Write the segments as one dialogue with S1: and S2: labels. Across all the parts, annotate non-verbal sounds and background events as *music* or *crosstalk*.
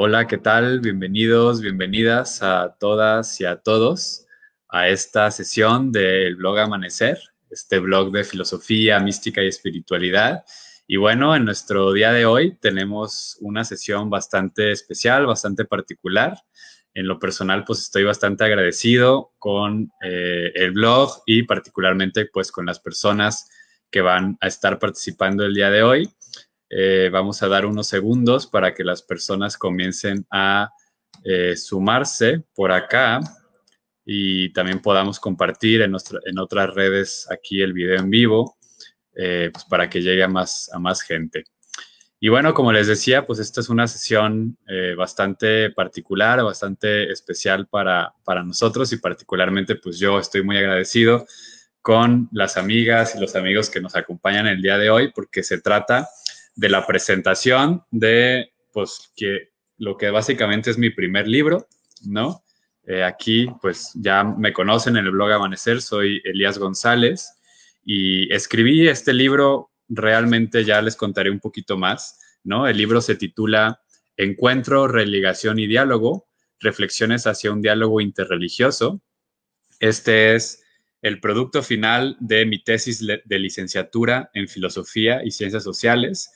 S1: Hola, ¿qué tal? Bienvenidos, bienvenidas a todas y a todos a esta sesión del blog Amanecer, este blog de filosofía, mística y espiritualidad. Y bueno, en nuestro día de hoy tenemos una sesión bastante especial, bastante particular. En lo personal, pues estoy bastante agradecido con eh, el blog y particularmente pues con las personas que van a estar participando el día de hoy. Eh, vamos a dar unos segundos para que las personas comiencen a eh, sumarse por acá y también podamos compartir en, en otras redes aquí el video en vivo eh, pues para que llegue a más, a más gente. Y bueno, como les decía, pues esta es una sesión bastante particular, bastante especial para, para nosotros y particularmente pues yo estoy muy agradecido con las amigas y los amigos que nos acompañan el día de hoy porque se trata de la presentación de, pues, que lo que básicamente es mi primer libro, ¿no? Eh, aquí, pues, ya me conocen en el blog Amanecer, soy Elías González y escribí este libro, realmente ya les contaré un poquito más, ¿no? El libro se titula Encuentro, Religación y Diálogo, Reflexiones hacia un diálogo interreligioso. Este es el producto final de mi tesis de licenciatura en Filosofía y Ciencias Sociales,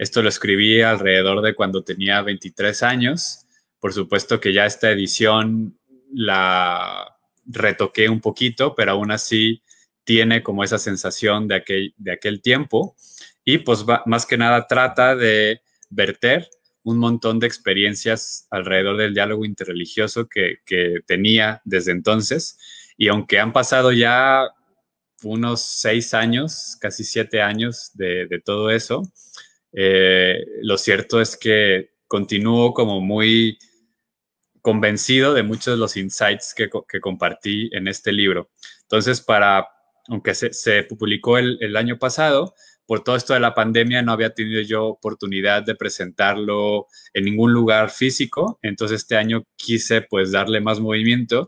S1: esto lo escribí alrededor de cuando tenía 23 años. Por supuesto que ya esta edición la retoqué un poquito, pero aún así tiene como esa sensación de aquel, de aquel tiempo. Y pues más que nada trata de verter un montón de experiencias alrededor del diálogo interreligioso que, tenía desde entonces. Y aunque han pasado ya unos seis años, casi siete años de todo eso, eh, lo cierto es que continúo como muy convencido de muchos de los insights que, compartí en este libro. Entonces, para, aunque se, publicó el, el, año pasado, por todo esto de la pandemia no había tenido yo oportunidad de presentarlo en ningún lugar físico, entonces este año quise pues darle más movimiento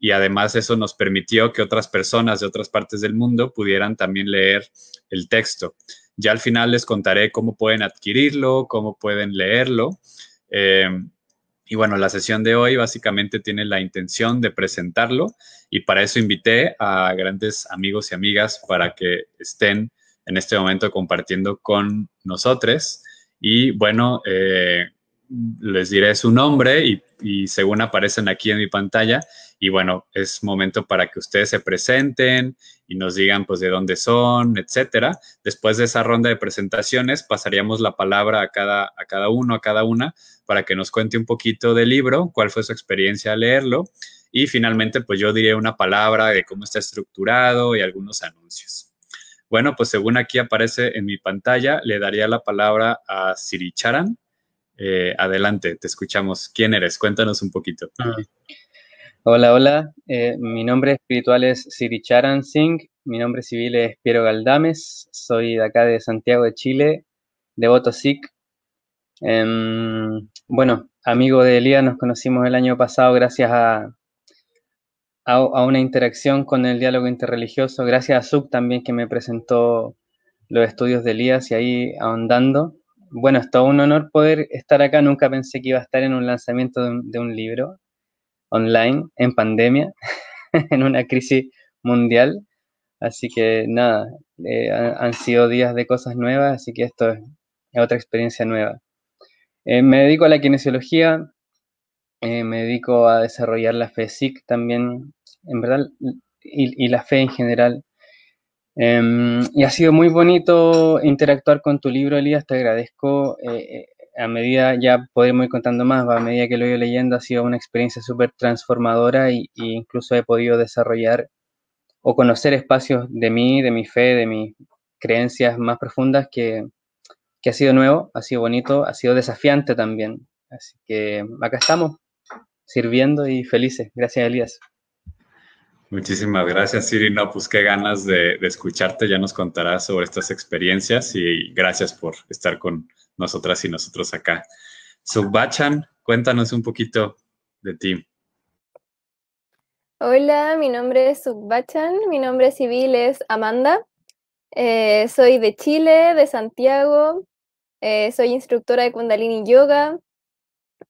S1: y además eso nos permitió que otras personas de otras partes del mundo pudieran también leer el texto. Ya al final les contaré cómo pueden adquirirlo, cómo pueden leerlo. Em, y bueno, la sesión de hoy básicamente tiene la intención de presentarlo y para eso invité a grandes amigos y amigas para que estén en este momento compartiendo con nosotros. Y bueno, eh, les diré su nombre y, y, según aparecen aquí en mi pantalla. Y bueno, es momento para que ustedes se presenten y nos digan pues de dónde son, etcétera. Después de esa ronda de presentaciones pasaríamos la palabra a cada, a cada uno, a cada una, para que nos cuente un poquito del libro, cuál fue su experiencia al leerlo y finalmente pues yo diré una palabra de cómo está estructurado y algunos anuncios. Bueno, pues según aquí aparece en mi pantalla, le daría la palabra a Siri Eh, adelante, te escuchamos. ¿Quién eres? Cuéntanos un poquito. Ah,
S2: Hola, hola. Eh, mi nombre espiritual es Siricharan Singh. Mi nombre civil es Piero Galdames. Soy de acá de Santiago de Chile, devoto Sikh. Em, bueno, amigo de Elías, nos conocimos el año pasado gracias a, a, una interacción con el diálogo interreligioso, gracias a Sub también que me presentó los estudios de Elías y ahí ahondando. Bueno, es todo un honor poder estar acá. Nunca pensé que iba a estar en un lanzamiento de un libro online en pandemia, *laughs* en una crisis mundial. Así que nada, eh, han sido días de cosas nuevas, así que esto es otra experiencia nueva. Eh, me dedico a la kinesiología, eh, me dedico a desarrollar la fe también, en verdad, y, la fe en general. Em, y ha sido muy bonito interactuar con tu libro, Elías. Te agradezco a medida, ya podemos ir contando más, a medida que lo he ido leyendo ha sido una experiencia súper transformadora y, incluso he podido desarrollar o conocer espacios de mí, de mi fe, de mis creencias más profundas que, ha sido nuevo, ha sido bonito, ha sido desafiante también. Así que acá estamos, sirviendo y felices. Gracias, Elías.
S1: Muchísimas gracias, Siri. No, pues qué ganas de, de escucharte. Ya nos contarás sobre estas experiencias y gracias por estar con, nosotras y nosotros acá. Subbachan, cuéntanos un poquito de ti.
S3: Hola, mi nombre es Subbachan, mi nombre civil es Amanda. Eh, soy de Chile, de Santiago. Eh, soy instructora de Kundalini Yoga.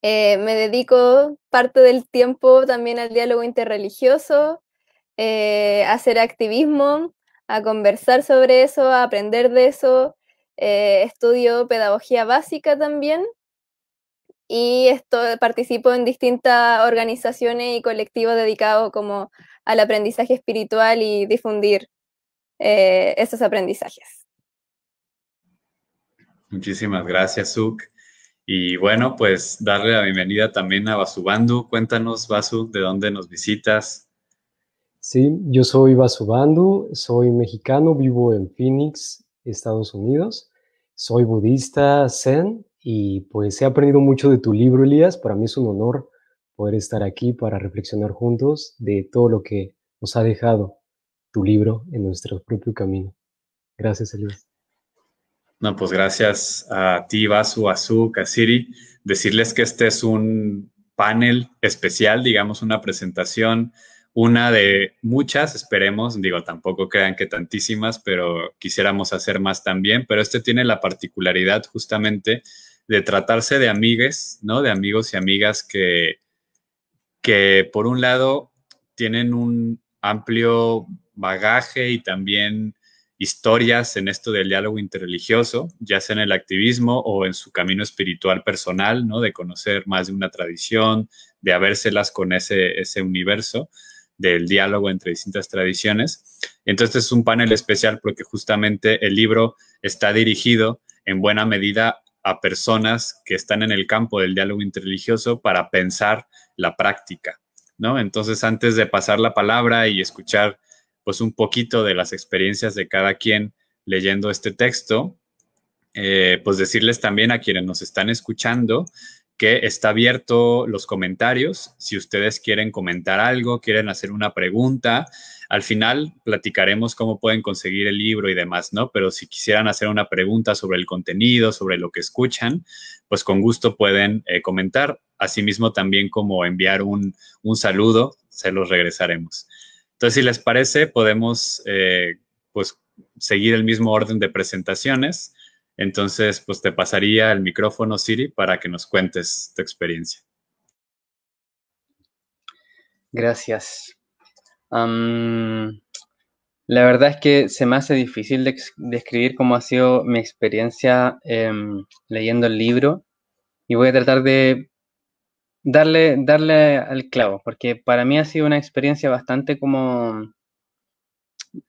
S3: Eh, me dedico parte del tiempo también al diálogo interreligioso, a hacer activismo, a conversar sobre eso, a aprender de eso, eh, estudio pedagogía básica también y esto, participo en distintas organizaciones y colectivos dedicados como al aprendizaje espiritual y difundir eh, esos aprendizajes.
S1: Muchísimas gracias, Suk. Y bueno, pues darle la bienvenida también a Basubandu. Cuéntanos, Basu, de dónde nos visitas.
S4: Sí, yo soy Basubandu, soy mexicano, vivo en Phoenix, Estados Unidos. Soy budista zen y pues he aprendido mucho de tu libro, Elías. Para mí es un honor poder estar aquí para reflexionar juntos de todo lo que nos ha dejado tu libro en nuestro propio camino. Gracias, Elías.
S1: No, pues gracias a ti, Vasu, Azu, Kasiri. Decirles que este es un panel especial, digamos, una presentación una de muchas, esperemos, digo, tampoco crean que tantísimas, pero quisiéramos hacer más también, pero este tiene la particularidad justamente de tratarse de amigues, ¿no? De amigos y amigas que, que por un lado tienen un amplio bagaje y también historias en esto del diálogo interreligioso, ya sea en el activismo o en su camino espiritual personal, ¿no? De conocer más de una tradición, de habérselas con ese universo del diálogo entre distintas tradiciones. Entonces este es un panel especial porque justamente el libro está dirigido en buena medida a personas que están en el campo del diálogo interreligioso para pensar la práctica, ¿no? Entonces antes de pasar la palabra y escuchar pues un poquito de las experiencias de cada quien leyendo este texto, eh, pues decirles también a quienes nos están escuchando que está abierto los comentarios. Si ustedes quieren comentar algo, quieren hacer una pregunta, al final platicaremos cómo pueden conseguir el libro y demás, ¿no? Pero si quisieran hacer una pregunta sobre el contenido, sobre lo que escuchan, pues con gusto pueden eh, comentar. Asimismo, también como enviar un, saludo, se los regresaremos. Entonces, si les parece, podemos eh, pues seguir el mismo orden de presentaciones. Entonces, pues te pasaría el micrófono, Siri, para que nos cuentes tu experiencia.
S2: Gracias. la verdad es que se me hace difícil describir cómo ha sido mi experiencia em, leyendo el libro y voy a tratar de darle, darle al clavo, porque para mí ha sido una experiencia bastante como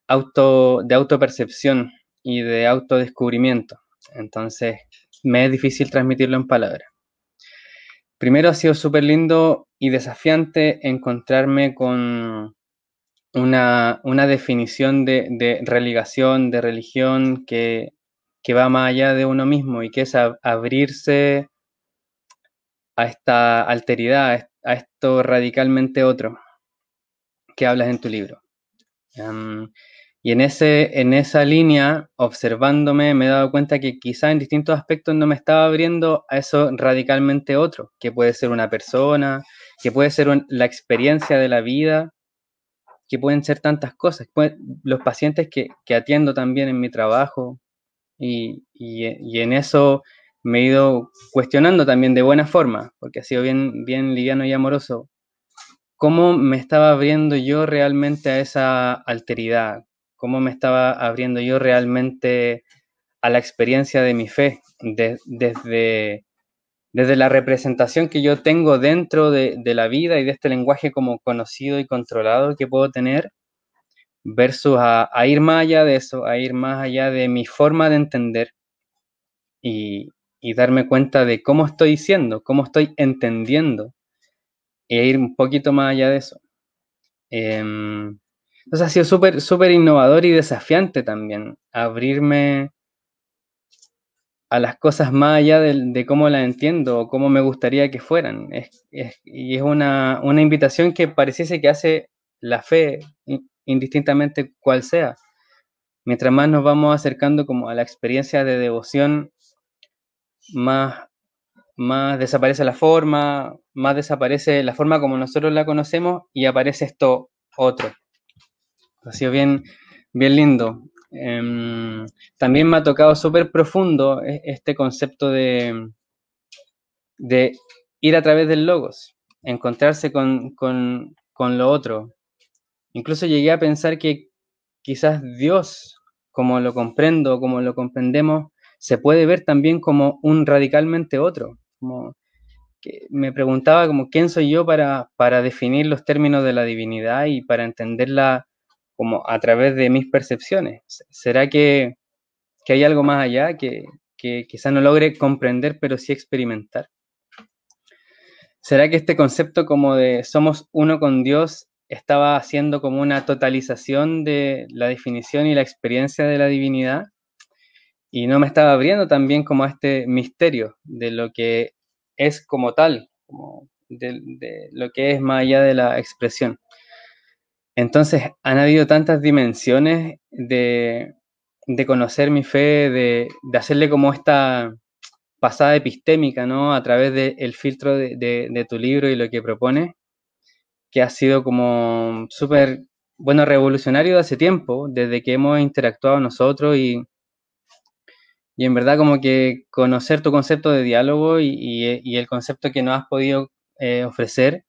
S2: auto, de autopercepción y de autodescubrimiento entonces me es difícil transmitirlo en palabras. Primero ha sido súper lindo y desafiante encontrarme con una, definición de, de, religación, de religión que, que, va más allá de uno mismo y que es abrirse a esta alteridad, a esto radicalmente otro que hablas en tu libro. Em, y en, ese, en esa línea, observándome, me he dado cuenta que quizá en distintos aspectos no me estaba abriendo a eso radicalmente otro, que puede ser una persona, que puede ser la experiencia de la vida, que pueden ser tantas cosas. los pacientes que, atiendo también en mi trabajo, y, en eso me he ido cuestionando también de buena forma, porque ha sido bien, bien liviano y amoroso, cómo me estaba abriendo yo realmente a esa alteridad, cómo me estaba abriendo yo realmente a la experiencia de mi fe, desde, desde la representación que yo tengo dentro de, la vida y de este lenguaje como conocido y controlado que puedo tener, versus a, ir más allá de eso, a ir más allá de mi forma de entender y, darme cuenta de cómo estoy diciendo, cómo estoy entendiendo, e ir un poquito más allá de eso. Em, entonces ha sido súper, súper innovador y desafiante también abrirme a las cosas más allá de, cómo la entiendo o cómo me gustaría que fueran. y es una, invitación que pareciese que hace la fe, indistintamente cual sea. Mientras más nos vamos acercando como a la experiencia de devoción, más, más desaparece la forma, más desaparece la forma como nosotros la conocemos y aparece esto otro. Ha sido bien, bien lindo. Em, también me ha tocado súper profundo e, este concepto de, de ir a través del logos, encontrarse con, lo otro. Incluso llegué a pensar que quizás Dios, como lo comprendo, como lo comprendemos, se puede ver también como un radicalmente otro. me preguntaba como quién soy yo para, para definir los términos de la divinidad y para entenderla como a través de mis percepciones. ¿Será que, hay algo más allá que, que quizás no logre comprender, pero sí experimentar? ¿Será que este concepto como de somos uno con Dios estaba haciendo como una totalización de la definición y la experiencia de la divinidad? Y no me estaba abriendo también como a este misterio de lo que es como tal, como de lo que es más allá de la expresión. Entonces, han habido tantas dimensiones de, conocer mi fe, de, hacerle como esta pasada epistémica, ¿no? A través del filtro de, tu libro y lo que propone, que ha sido como súper, bueno, revolucionario de hace tiempo, desde que hemos interactuado nosotros y, en verdad como que conocer tu concepto de diálogo y, el concepto que nos has podido eh, ofrecer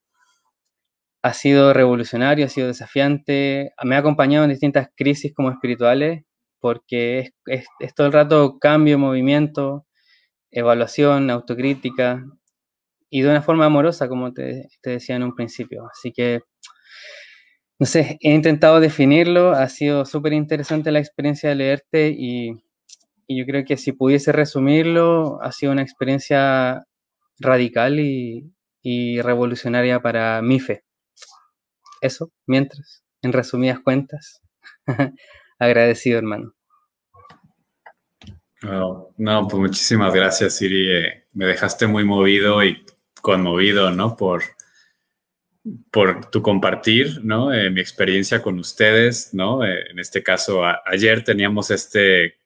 S2: ha sido revolucionario, ha sido desafiante, me ha acompañado en distintas crisis como espirituales, porque es, todo el rato cambio, movimiento, evaluación, autocrítica, y de una forma amorosa, como te, decía en un principio. Así que, no sé, he intentado definirlo, ha sido súper interesante la experiencia de leerte y, yo creo que si pudiese resumirlo, ha sido una experiencia radical y, y revolucionaria para mi fe eso, mientras, en resumidas cuentas, *laughs* agradecido hermano.
S1: no, pues muchísimas gracias, Siri. Eh, me dejaste muy movido y conmovido, ¿no? Por, por tu compartir, ¿no? Eh, mi experiencia con ustedes, ¿no? Eh, en este caso, ayer teníamos este,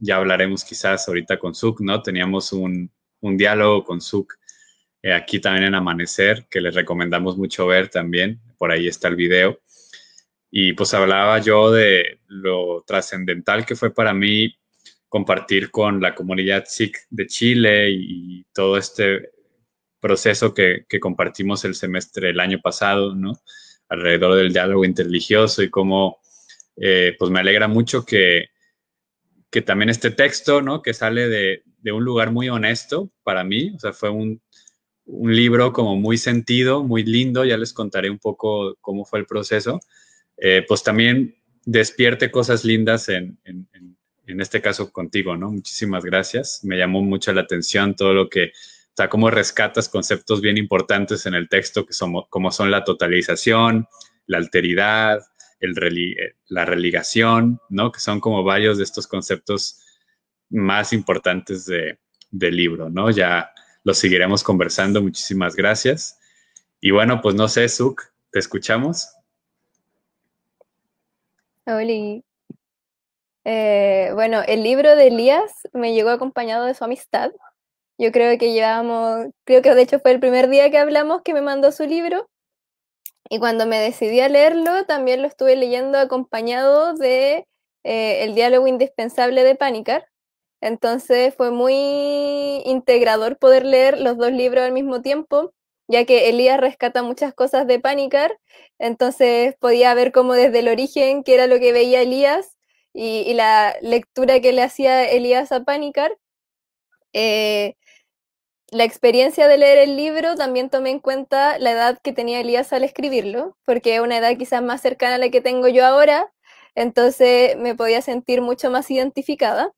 S1: ya hablaremos quizás ahorita con Suk, ¿no? Teníamos un, un diálogo con Suk aquí también en Amanecer, que les recomendamos mucho ver también, por ahí está el video. Y pues hablaba yo de lo trascendental que fue para mí compartir con la comunidad SIC de Chile y, todo este proceso que, compartimos el semestre, el año pasado, ¿no? Alrededor del diálogo interreligioso y cómo, eh, pues me alegra mucho que, que también este texto, ¿no? Que sale de, un lugar muy honesto para mí, o sea, fue un, un libro como muy sentido, muy lindo, ya les contaré un poco cómo fue el proceso, eh, pues también despierte cosas lindas en, este caso contigo, ¿no? Muchísimas gracias, me llamó mucho la atención todo lo que, o sea, rescatas conceptos bien importantes en el texto, que somos, como son la totalización, la alteridad, el eh, la religación, ¿no? Que son como varios de estos conceptos más importantes de, del libro, ¿no? Ya lo seguiremos conversando. Muchísimas gracias. Y bueno, pues no sé, Suk, ¿te escuchamos?
S3: hola eh, bueno, el libro de Elías me llegó acompañado de su amistad. Yo creo que llevamos creo que de hecho fue el primer día que hablamos que me mandó su libro. Y cuando me decidí a leerlo, también lo estuve leyendo acompañado de eh, El diálogo indispensable de Panicar, entonces fue muy integrador poder leer los dos libros al mismo tiempo, ya que Elías rescata muchas cosas de Panicar, entonces podía ver como desde el origen qué era lo que veía Elías y, la lectura que le hacía Elías a Panicar. Eh, la experiencia de leer el libro también tomé en cuenta la edad que tenía Elías al escribirlo, porque es una edad quizás más cercana a la que tengo yo ahora, entonces me podía sentir mucho más identificada.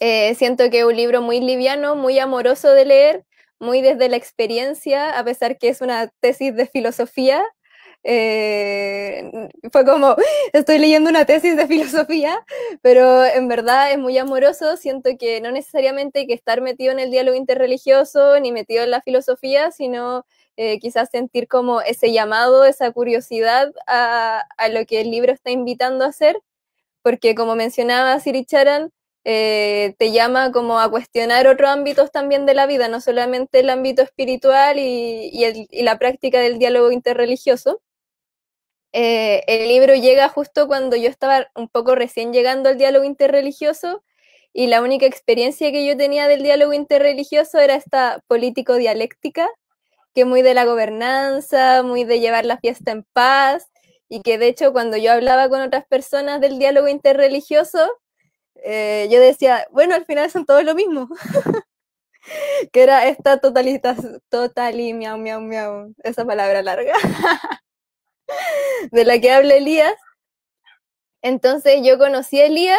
S3: Eh, siento que es un libro muy liviano, muy amoroso de leer, muy desde la experiencia, a pesar que es una tesis de filosofía. Eh, fue como, *laughs* estoy leyendo una tesis de filosofía, pero en verdad es muy amoroso, siento que no necesariamente hay que estar metido en el diálogo interreligioso ni metido en la filosofía, sino eh, quizás sentir como ese llamado, esa curiosidad a, lo que el libro está invitando a hacer, porque como mencionaba Siri eh, te llama como a cuestionar otros ámbitos también de la vida, no solamente el ámbito espiritual y, la práctica del diálogo interreligioso. Eh, el libro llega justo cuando yo estaba un poco recién llegando al diálogo interreligioso y la única experiencia que yo tenía del diálogo interreligioso era esta político-dialéctica, que muy de la gobernanza, muy de llevar la fiesta en paz, y que de hecho cuando yo hablaba con otras personas del diálogo interreligioso, eh, yo decía, bueno, al final son todos lo mismo. *laughs* que era esta totalita, totali, miau, miau, miau, esa palabra larga, *laughs* de la que habla Elías. Entonces yo conocí a Elías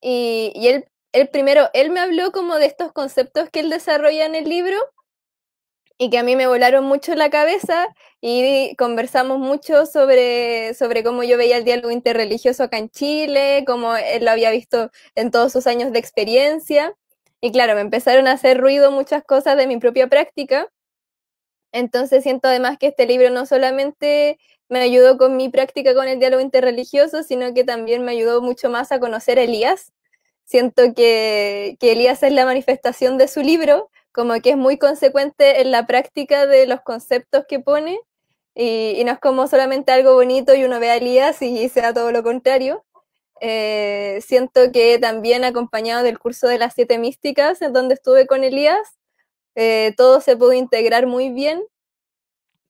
S3: y, y él, él primero, él me habló como de estos conceptos que él desarrolla en el libro y que a mí me volaron mucho la cabeza y conversamos mucho sobre, sobre cómo yo veía el diálogo interreligioso acá en Chile, cómo él eh, lo había visto en todos sus años de experiencia. Y claro, me empezaron a hacer ruido muchas cosas de mi propia práctica. Entonces siento además que este libro no solamente me ayudó con mi práctica con el diálogo interreligioso, sino que también me ayudó mucho más a conocer a Elías. Siento que, que Elías es la manifestación de su libro, como que es muy consecuente en la práctica de los conceptos que pone y, no es como solamente algo bonito y uno ve a Elías y sea todo lo contrario. Eh, siento que también acompañado del curso de las siete místicas, en donde estuve con Elías, eh, todo se pudo integrar muy bien.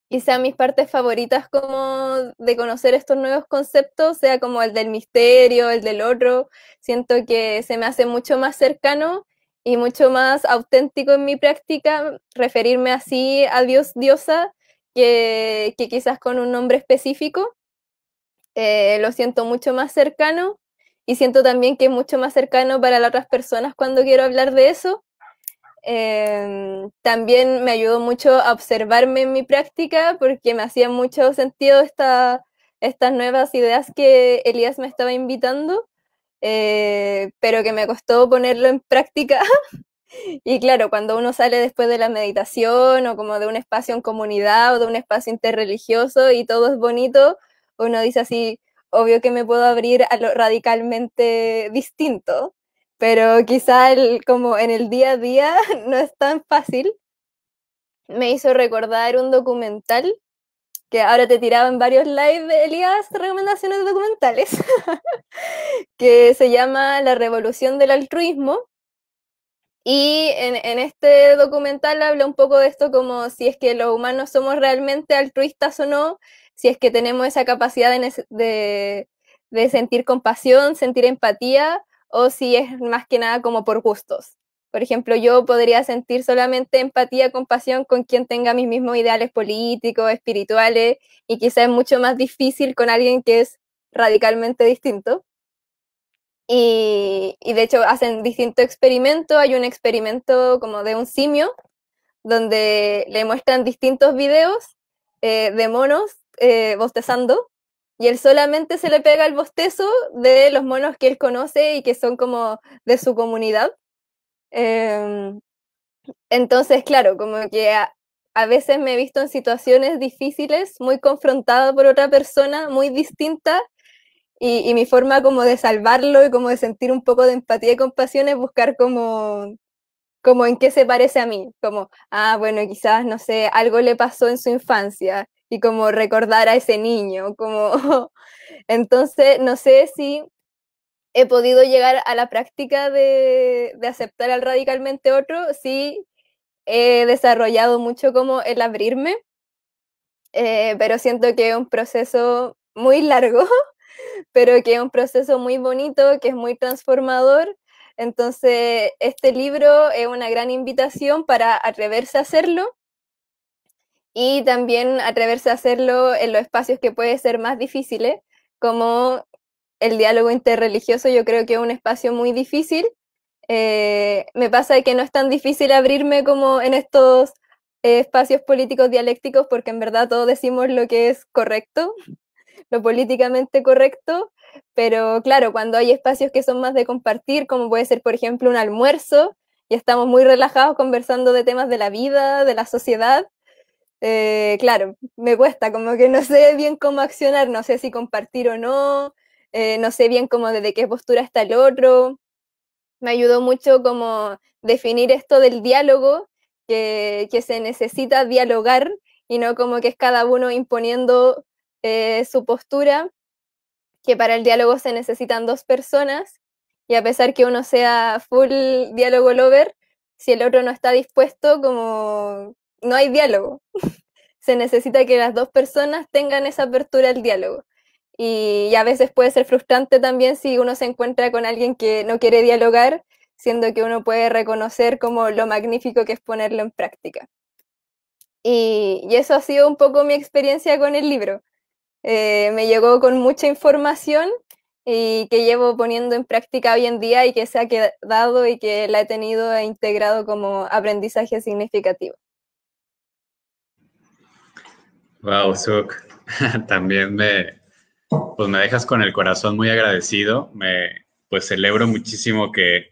S3: Y sean mis partes favoritas como de conocer estos nuevos conceptos, sea como el del misterio, el del otro, siento que se me hace mucho más cercano y mucho más auténtico en mi práctica referirme así a Dios diosa que, quizás con un nombre específico. Eh, lo siento mucho más cercano y siento también que es mucho más cercano para las otras personas cuando quiero hablar de eso. Em, también me ayudó mucho a observarme en mi práctica porque me hacía mucho sentido estas nuevas ideas que Elías me estaba invitando eh, pero que me costó ponerlo en práctica. *laughs* y claro, cuando uno sale después de la meditación o como de un espacio en comunidad o de un espacio interreligioso y todo es bonito, uno dice así, obvio que me puedo abrir a lo radicalmente distinto, pero quizá como en el día a día *laughs* no es tan fácil. Me hizo recordar un documental que ahora te tiraba en varios lives, Elías, recomendaciones documentales, *laughs* que se llama La Revolución del Altruismo. Y en, en, este documental habla un poco de esto como si es que los humanos somos realmente altruistas o no, si es que tenemos esa capacidad de, de sentir compasión, sentir empatía, o si es más que nada como por gustos. Por ejemplo, yo podría sentir solamente empatía, compasión con quien tenga mis mismos ideales políticos, espirituales, y quizás es mucho más difícil con alguien que es radicalmente distinto. Y, de hecho hacen distintos experimentos. Hay un experimento como de un simio, donde le muestran distintos videos eh, de monos eh, bostezando, y él solamente se le pega el bostezo de los monos que él conoce y que son como de su comunidad. Em, entonces, claro, como que a, veces me he visto en situaciones difíciles, muy confrontado por otra persona, muy distinta, y, mi forma como de salvarlo y como de sentir un poco de empatía y compasión es buscar como como en qué se parece a mí, como, ah, bueno, quizás, no sé, algo le pasó en su infancia y como recordar a ese niño, como, *laughs* entonces, no sé si he podido llegar a la práctica de, aceptar al radicalmente otro, sí he desarrollado mucho como el abrirme, eh, pero siento que es un proceso muy largo, *laughs* pero que es un proceso muy bonito, que es muy transformador. Entonces, este libro es una gran invitación para atreverse a hacerlo y también atreverse a hacerlo en los espacios que pueden ser más difíciles, como el diálogo interreligioso yo creo que es un espacio muy difícil. Eh, me pasa que no es tan difícil abrirme como en estos espacios políticos dialécticos porque en verdad todos decimos lo que es correcto, *laughs* lo políticamente correcto, pero claro, cuando hay espacios que son más de compartir, como puede ser por ejemplo un almuerzo, y estamos muy relajados conversando de temas de la vida, de la sociedad, eh, claro, me cuesta, como que no sé bien cómo accionar, no sé si compartir o no, eh, no sé bien cómo desde qué postura está el otro. Me ayudó mucho como definir esto del diálogo, que, se necesita dialogar y no como que es cada uno imponiendo eh, su postura, que para el diálogo se necesitan dos personas y a pesar que uno sea full diálogo lover, si el otro no está dispuesto, como no hay diálogo. *laughs* se necesita que las dos personas tengan esa apertura al diálogo y, a veces puede ser frustrante también si uno se encuentra con alguien que no quiere dialogar, siendo que uno puede reconocer como lo magnífico que es ponerlo en práctica. Y, eso ha sido un poco mi experiencia con el libro. Eh, me llegó con mucha información y que llevo poniendo en práctica hoy en día y que se ha quedado y que la he tenido e integrado como aprendizaje significativo.
S1: Wow, Suk, *laughs* también me, pues me dejas con el corazón muy agradecido. Me, pues celebro muchísimo que,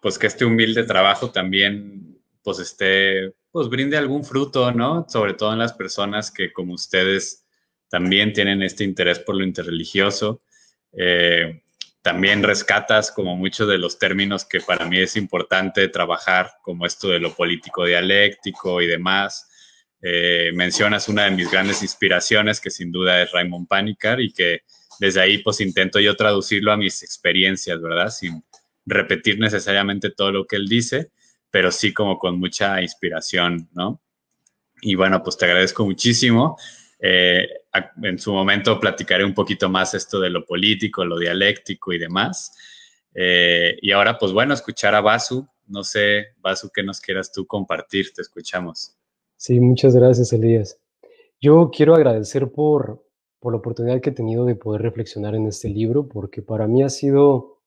S1: pues que este humilde trabajo también, pues esté, pues brinde algún fruto, ¿no? Sobre todo en las personas que como ustedes también tienen este interés por lo interreligioso. Eh, también rescatas como muchos de los términos que para mí es importante trabajar, como esto de lo político dialéctico y demás. Eh, mencionas una de mis grandes inspiraciones, que sin duda es Raymond Panicard, y que desde ahí pues intento yo traducirlo a mis experiencias, ¿verdad? Sin repetir necesariamente todo lo que él dice, pero sí como con mucha inspiración, ¿no? Y bueno, pues te agradezco muchísimo. Eh, en su momento platicaré un poquito más esto de lo político, lo dialéctico y demás. Eh, y ahora, pues bueno, escuchar a Basu. No sé, Basu, ¿qué nos quieras tú compartir? Te escuchamos.
S4: Sí, muchas gracias, Elías. Yo quiero agradecer por, por la oportunidad que he tenido de poder reflexionar en este libro, porque para mí ha sido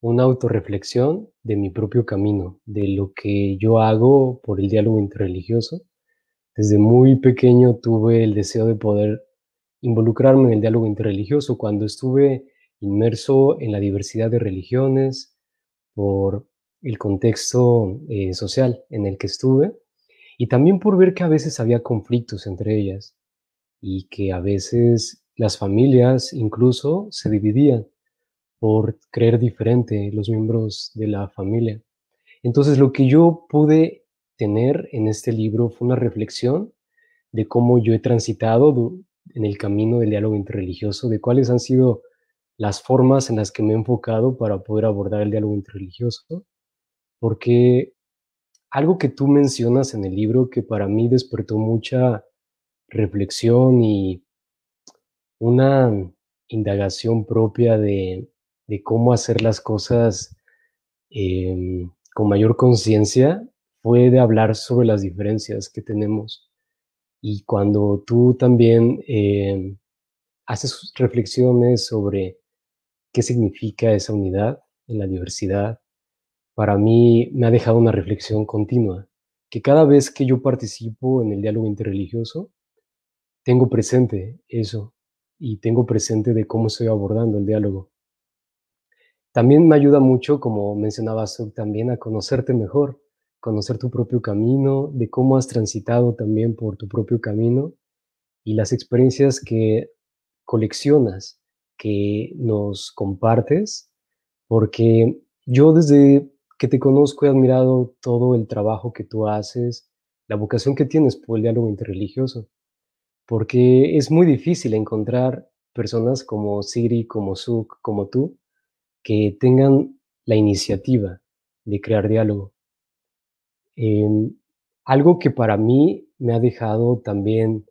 S4: una autorreflexión de mi propio camino, de lo que yo hago por el diálogo interreligioso. Desde muy pequeño tuve el deseo de poder involucrarme en el diálogo interreligioso cuando estuve inmerso en la diversidad de religiones por el contexto eh, social en el que estuve y también por ver que a veces había conflictos entre ellas y que a veces las familias incluso se dividían por creer diferente los miembros de la familia. Entonces lo que yo pude tener en este libro fue una reflexión de cómo yo he transitado en el camino del diálogo interreligioso, de cuáles han sido las formas en las que me he enfocado para poder abordar el diálogo interreligioso, porque algo que tú mencionas en el libro que para mí despertó mucha reflexión y una indagación propia de, cómo hacer las cosas eh, con mayor conciencia fue de hablar sobre las diferencias que tenemos. Y cuando tú también eh, haces reflexiones sobre qué significa esa unidad en la diversidad, para mí me ha dejado una reflexión continua, que cada vez que yo participo en el diálogo interreligioso, tengo presente eso y tengo presente de cómo estoy abordando el diálogo. También me ayuda mucho, como mencionabas también a conocerte mejor, conocer tu propio camino, de cómo has transitado también por tu propio camino y las experiencias que coleccionas, que nos compartes, porque yo desde que te conozco, he admirado todo el trabajo que tú haces, la vocación que tienes por el diálogo interreligioso, porque es muy difícil encontrar personas como Siri, como Suk, como tú, que tengan la iniciativa de crear diálogo. Em, algo que para mí me ha dejado también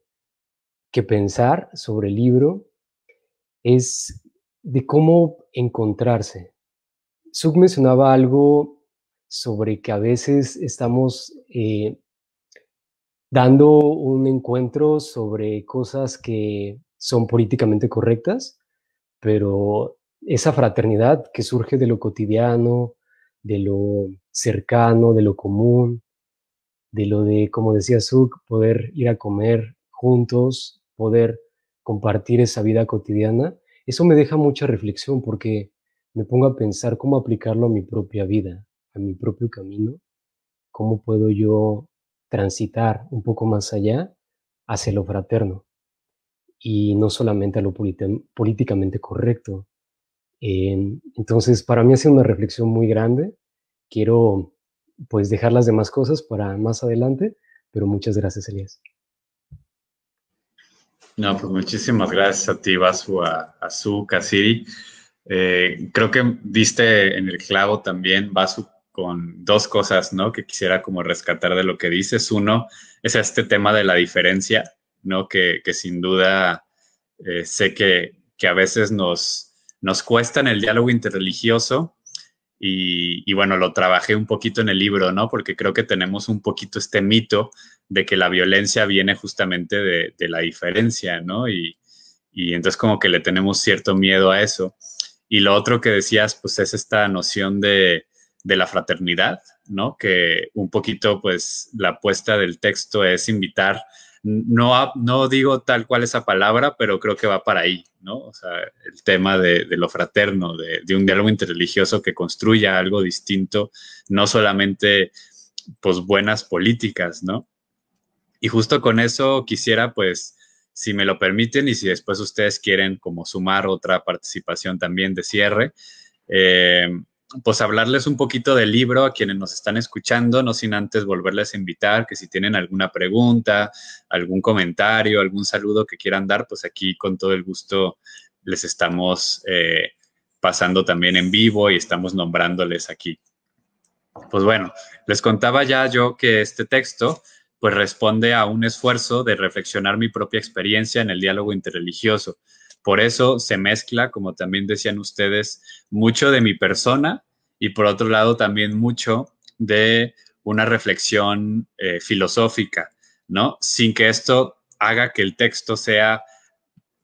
S4: que pensar sobre el libro es de cómo encontrarse. Suk mencionaba algo sobre que a veces estamos eh, dando un encuentro sobre cosas que son políticamente correctas, pero esa fraternidad que surge de lo cotidiano, de lo cercano, de lo común, de lo de, como decía Suk, poder ir a comer juntos, poder compartir esa vida cotidiana, eso me deja mucha reflexión porque me pongo a pensar cómo aplicarlo a mi propia vida mi propio camino, cómo puedo yo transitar un poco más allá hacia lo fraterno y no solamente a lo políticamente correcto. Em, entonces, para mí ha sido una reflexión muy grande. Quiero pues dejar las demás cosas para más adelante, pero muchas gracias, Elías.
S1: No, pues muchísimas gracias a ti, Basu, a, a Su, eh, creo que viste en el clavo también, Basu, con dos cosas, ¿no? Que quisiera como rescatar de lo que dices. Uno es este tema de la diferencia, ¿no? Que, sin duda eh, sé que, a veces nos, nos cuesta en el diálogo interreligioso y, bueno, lo trabajé un poquito en el libro, ¿no? Porque creo que tenemos un poquito este mito de que la violencia viene justamente de, la diferencia, ¿no? Y, y entonces como que le tenemos cierto miedo a eso. Y lo otro que decías, pues es esta noción de, de la fraternidad, ¿no? Que un poquito, pues, la puesta del texto es invitar, no, no digo tal cual esa palabra, pero creo que va para ahí, ¿no? O sea, el tema de, lo fraterno, de, un diálogo interreligioso que construya algo distinto, no solamente, pues, buenas políticas, ¿no? Y justo con eso quisiera, pues, si me lo permiten y si después ustedes quieren como sumar otra participación también de cierre, eh, pues hablarles un poquito del libro a quienes nos están escuchando, no sin antes volverles a invitar que si tienen alguna pregunta, algún comentario, algún saludo que quieran dar, pues aquí con todo el gusto les estamos eh, pasando también en vivo y estamos nombrándoles aquí. Pues bueno, les contaba ya yo que este texto pues responde a un esfuerzo de reflexionar mi propia experiencia en el diálogo interreligioso por eso se mezcla, como también decían ustedes, mucho de mi persona y por otro lado también mucho de una reflexión eh, filosófica, ¿no? Sin que esto haga que el texto sea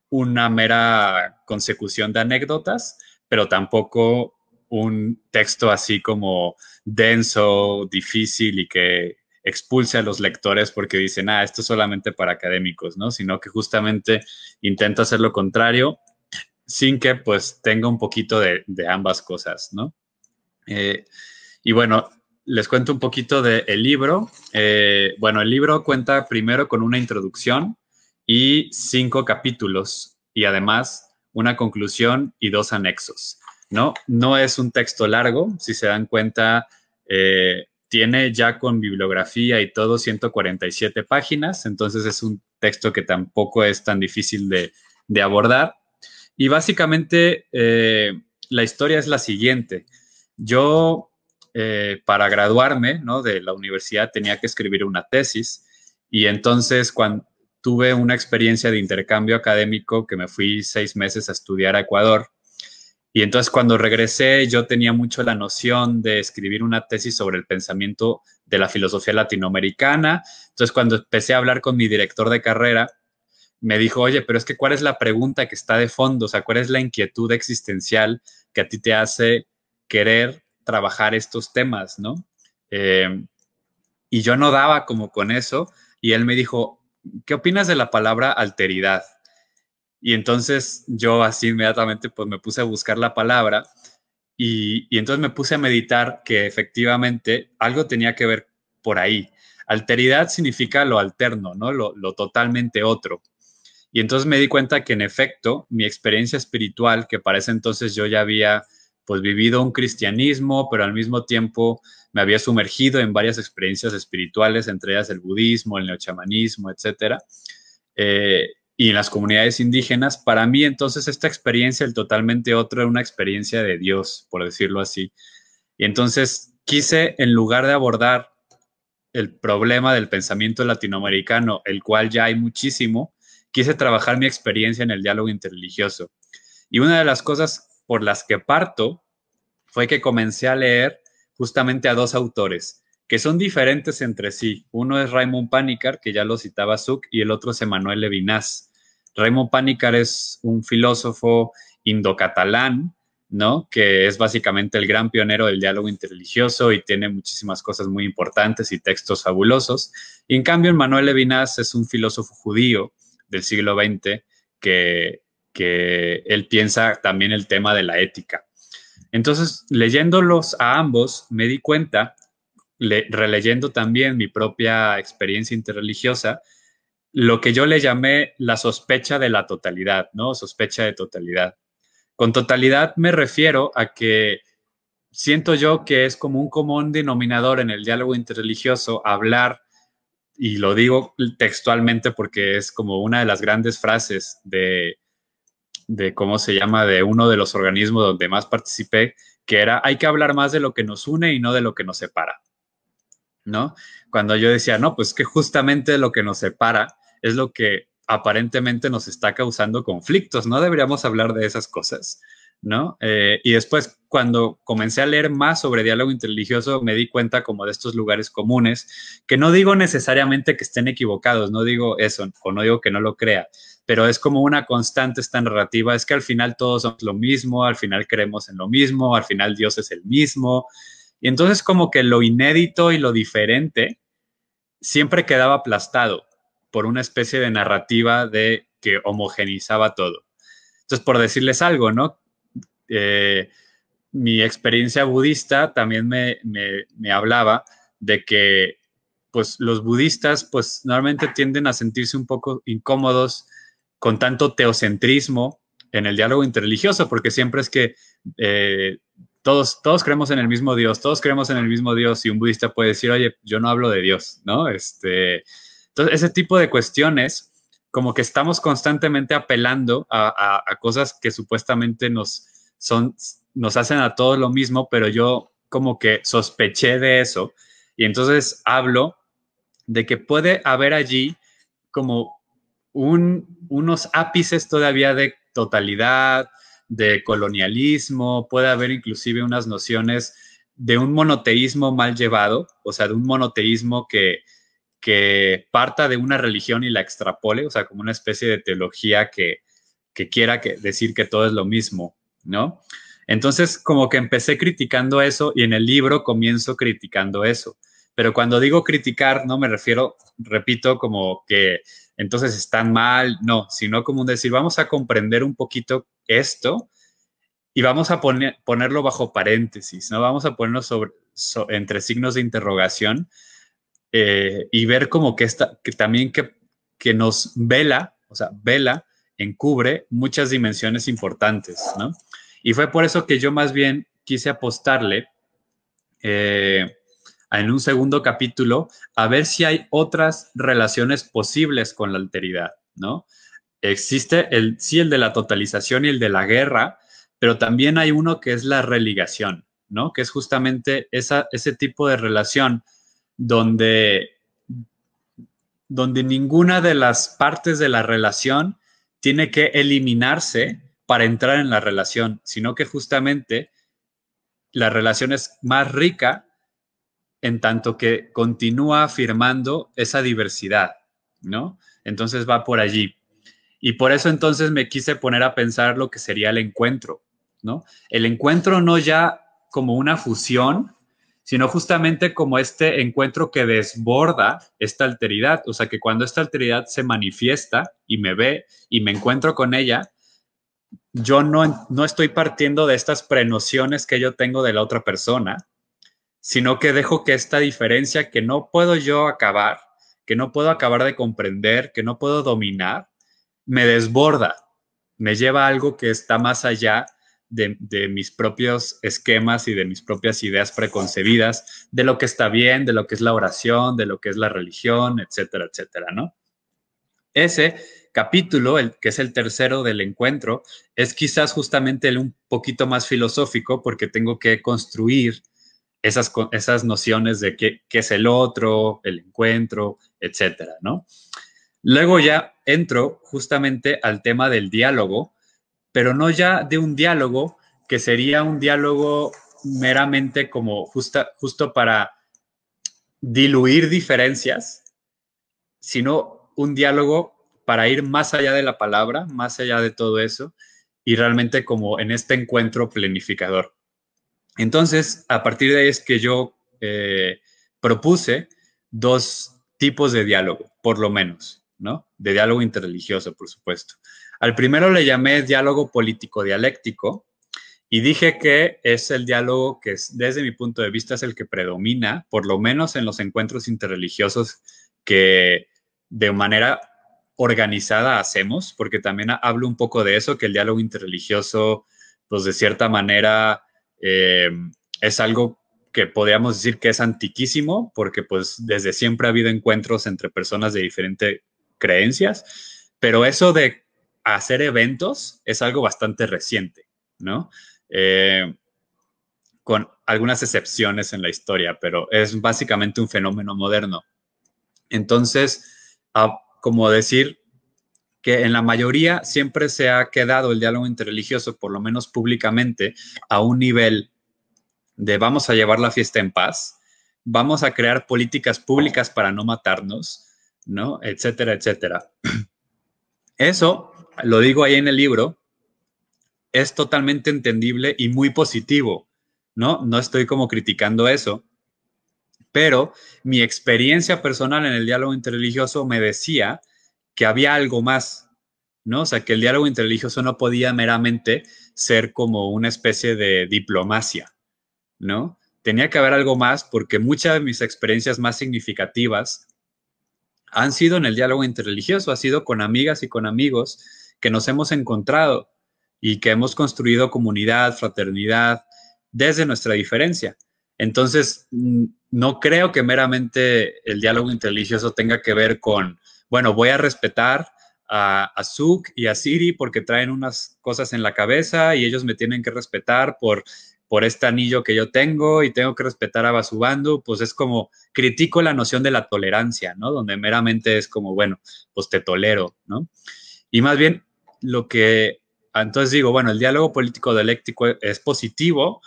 S1: una mera consecución de anécdotas, pero tampoco un texto así como denso, difícil y que expulse a los lectores porque dicen, ah, esto es solamente para académicos, ¿no? Sino que justamente intenta hacer lo contrario sin que pues tenga un poquito de, ambas cosas, ¿no? Eh, y bueno, les cuento un poquito del el libro. Eh, bueno, el libro cuenta primero con una introducción y cinco capítulos y además una conclusión y dos anexos, ¿no? No es un texto largo, si se dan cuenta, eh, tiene ya con bibliografía y todo 147 páginas, entonces es un texto que tampoco es tan difícil de, abordar. Y básicamente eh, la historia es la siguiente. Yo, eh, para graduarme ¿no? de la universidad, tenía que escribir una tesis y entonces cuando tuve una experiencia de intercambio académico que me fui seis meses a estudiar a Ecuador y entonces cuando regresé yo tenía mucho la noción de escribir una tesis sobre el pensamiento de la filosofía latinoamericana. Entonces cuando empecé a hablar con mi director de carrera, me dijo, oye, pero es que cuál es la pregunta que está de fondo, o sea, cuál es la inquietud existencial que a ti te hace querer trabajar estos temas, ¿no? Eh, y yo no daba como con eso, y él me dijo, ¿qué opinas de la palabra alteridad? Y entonces yo así inmediatamente pues me puse a buscar la palabra y, entonces me puse a meditar que efectivamente algo tenía que ver por ahí. Alteridad significa lo alterno, ¿no? Lo, totalmente otro. Y entonces me di cuenta que en efecto mi experiencia espiritual, que para ese entonces yo ya había pues vivido un cristianismo, pero al mismo tiempo me había sumergido en varias experiencias espirituales, entre ellas el budismo, el neochamanismo, etcétera. Eh, y en las comunidades indígenas, para mí entonces esta experiencia, el totalmente otro, era una experiencia de Dios, por decirlo así. Y entonces quise, en lugar de abordar el problema del pensamiento latinoamericano, el cual ya hay muchísimo, quise trabajar mi experiencia en el diálogo interreligioso. Y una de las cosas por las que parto fue que comencé a leer justamente a dos autores, que son diferentes entre sí. Uno es Raymond Panikar, que ya lo citaba Zuck, y el otro es Emmanuel Levinas. Raymond Panikar es un filósofo indocatalán, ¿no? Que es básicamente el gran pionero del diálogo interreligioso y tiene muchísimas cosas muy importantes y textos fabulosos. Y en cambio, Emmanuel Levinas es un filósofo judío del siglo XX que, que él piensa también el tema de la ética. Entonces, leyéndolos a ambos, me di cuenta releyendo también mi propia experiencia interreligiosa, lo que yo le llamé la sospecha de la totalidad, ¿no? Sospecha de totalidad. Con totalidad me refiero a que siento yo que es como un común denominador en el diálogo interreligioso hablar, y lo digo textualmente porque es como una de las grandes frases de, de cómo se llama, de uno de los organismos donde más participé, que era hay que hablar más de lo que nos une y no de lo que nos separa. ¿no? Cuando yo decía, no, pues que justamente lo que nos separa es lo que aparentemente nos está causando conflictos, no deberíamos hablar de esas cosas, ¿no? Eh, y después, cuando comencé a leer más sobre diálogo interreligioso, me di cuenta como de estos lugares comunes, que no digo necesariamente que estén equivocados, no digo eso, o no digo que no lo crea, pero es como una constante esta narrativa, es que al final todos somos lo mismo, al final creemos en lo mismo, al final Dios es el mismo, y entonces como que lo inédito y lo diferente siempre quedaba aplastado por una especie de narrativa de que homogenizaba todo. Entonces, por decirles algo, ¿no? Eh, mi experiencia budista también me, hablaba de que pues los budistas pues normalmente tienden a sentirse un poco incómodos con tanto teocentrismo en el diálogo interreligioso, porque siempre es que eh, todos, creemos en el mismo Dios, todos creemos en el mismo Dios y un budista puede decir, oye, yo no hablo de Dios, ¿no? Este, entonces, ese tipo de cuestiones, como que estamos constantemente apelando a, cosas que supuestamente nos, son, nos hacen a todos lo mismo, pero yo como que sospeché de eso y entonces hablo de que puede haber allí como un, unos ápices todavía de totalidad, de colonialismo, puede haber inclusive unas nociones de un monoteísmo mal llevado, o sea, de un monoteísmo que, parta de una religión y la extrapole, o sea, como una especie de teología que, quiera decir que todo es lo mismo, ¿no? Entonces, como que empecé criticando eso y en el libro comienzo criticando eso. Pero cuando digo criticar, no me refiero, repito, como que entonces están mal, no, sino como decir, vamos a comprender un poquito esto y vamos a ponerlo bajo paréntesis, ¿no? Vamos a ponerlo sobre, entre signos de interrogación eh, y ver como que, esta, que también que, nos vela, o sea, vela, encubre muchas dimensiones importantes, ¿no? Y fue por eso que yo más bien quise apostarle eh, en un segundo capítulo a ver si hay otras relaciones posibles con la alteridad, ¿no? Existe el, sí el de la totalización y el de la guerra, pero también hay uno que es la religación, ¿no? Que es justamente esa, ese tipo de relación donde, donde ninguna de las partes de la relación tiene que eliminarse para entrar en la relación, sino que justamente la relación es más rica en tanto que continúa afirmando esa diversidad, ¿no? Entonces va por allí. Y por eso entonces me quise poner a pensar lo que sería el encuentro, ¿no? El encuentro no ya como una fusión, sino justamente como este encuentro que desborda esta alteridad, o sea que cuando esta alteridad se manifiesta y me ve y me encuentro con ella, yo no, no estoy partiendo de estas prenociones que yo tengo de la otra persona, sino que dejo que esta diferencia que no puedo yo acabar, que no puedo acabar de comprender, que no puedo dominar, me desborda, me lleva a algo que está más allá de, mis propios esquemas y de mis propias ideas preconcebidas, de lo que está bien, de lo que es la oración, de lo que es la religión, etcétera, etcétera, ¿no? Ese capítulo, el, que es el tercero del encuentro, es quizás justamente el un poquito más filosófico porque tengo que construir esas, esas nociones de qué, qué es el otro, el encuentro, etcétera, ¿no? Luego ya entro justamente al tema del diálogo, pero no ya de un diálogo que sería un diálogo meramente como justo para diluir diferencias, sino un diálogo para ir más allá de la palabra, más allá de todo eso, y realmente como en este encuentro planificador. Entonces, a partir de ahí es que yo eh, propuse dos tipos de diálogo, por lo menos. De diálogo interreligioso, por supuesto. Al primero le llamé diálogo político-dialéctico y dije que es el diálogo que desde mi punto de vista es el que predomina, por lo menos en los encuentros interreligiosos que de manera organizada hacemos, porque también hablo un poco de eso, que el diálogo interreligioso, pues de cierta manera, eh, es algo que podríamos decir que es antiquísimo, porque pues desde siempre ha habido encuentros entre personas de diferente creencias, pero eso de hacer eventos es algo bastante reciente, ¿no? Eh, con algunas excepciones en la historia, pero es básicamente un fenómeno moderno. Entonces, como decir que en la mayoría siempre se ha quedado el diálogo interreligioso, por lo menos públicamente, a un nivel de vamos a llevar la fiesta en paz, vamos a crear políticas públicas para no matarnos, ¿no? Etcétera, etcétera. Eso, lo digo ahí en el libro, es totalmente entendible y muy positivo, ¿no? No estoy como criticando eso, pero mi experiencia personal en el diálogo interreligioso me decía que había algo más, ¿no? O sea, que el diálogo interreligioso no podía meramente ser como una especie de diplomacia, ¿no? Tenía que haber algo más porque muchas de mis experiencias más significativas han sido en el diálogo interreligioso, ha sido con amigas y con amigos que nos hemos encontrado y que hemos construido comunidad, fraternidad, desde nuestra diferencia. Entonces, no creo que meramente el diálogo interreligioso tenga que ver con, bueno, voy a respetar a, a y a Siri porque traen unas cosas en la cabeza y ellos me tienen que respetar por por este anillo que yo tengo y tengo que respetar a Basubando, pues es como critico la noción de la tolerancia, ¿no? Donde meramente es como, bueno, pues te tolero, ¿no? Y más bien lo que, entonces digo, bueno, el diálogo político dialéctico e, es positivo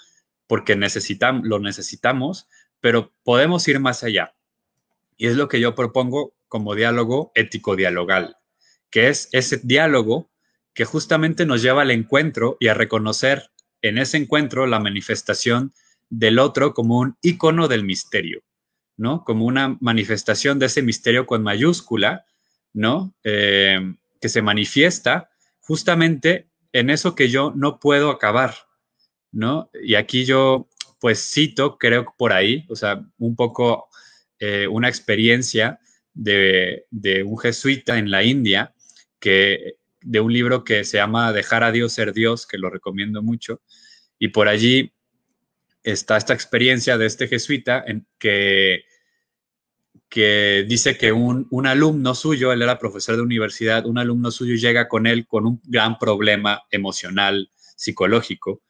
S1: porque lo necesitamos, pero podemos ir más allá. Y es lo que yo propongo como diálogo ético-dialogal, que es ese diálogo que justamente nos lleva al encuentro y a reconocer en ese encuentro la manifestación del otro como un icono del misterio, ¿no? Como una manifestación de ese misterio con mayúscula, ¿no? Eh, que se manifiesta justamente en eso que yo no puedo acabar, ¿no? Y aquí yo, pues, cito, creo por ahí, o sea, un poco eh, una experiencia de, de un jesuita en la India que de un libro que se llama Dejar a Dios ser Dios, que lo recomiendo mucho. Y por allí está esta experiencia de este jesuita en que, que dice que un, un, alumno suyo, él era profesor de universidad, un alumno suyo llega con él con un gran problema emocional, psicológico.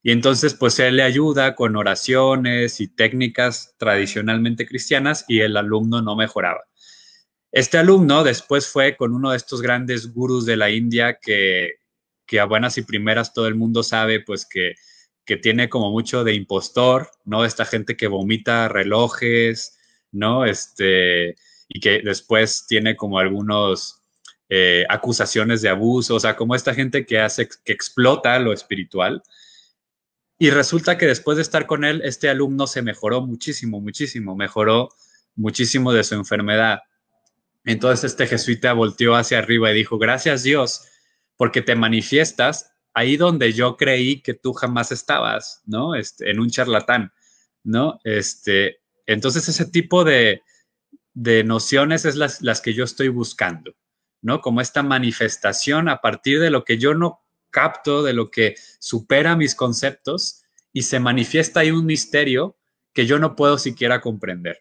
S1: Y entonces, pues él le ayuda con oraciones y técnicas tradicionalmente cristianas y el alumno no mejoraba. Este alumno después fue con uno de estos grandes gurús de la India que, a buenas y primeras todo el mundo sabe pues que, tiene como mucho de impostor, ¿no? Esta gente que vomita relojes, ¿no? Este, y que después tiene como algunos eh, acusaciones de abuso, o sea, como esta gente que hace, que explota lo espiritual. Y resulta que después de estar con él, este alumno se mejoró muchísimo, muchísimo, mejoró muchísimo de su enfermedad. Entonces este jesuita volteó hacia arriba y dijo, gracias Dios, porque te manifiestas ahí donde yo creí que tú jamás estabas, ¿no? Este, en un charlatán, ¿no? Este, entonces ese tipo de, de nociones es las, las, que yo estoy buscando, ¿no? Como esta manifestación a partir de lo que yo no capto, de lo que supera mis conceptos y se manifiesta ahí un misterio que yo no puedo siquiera comprender.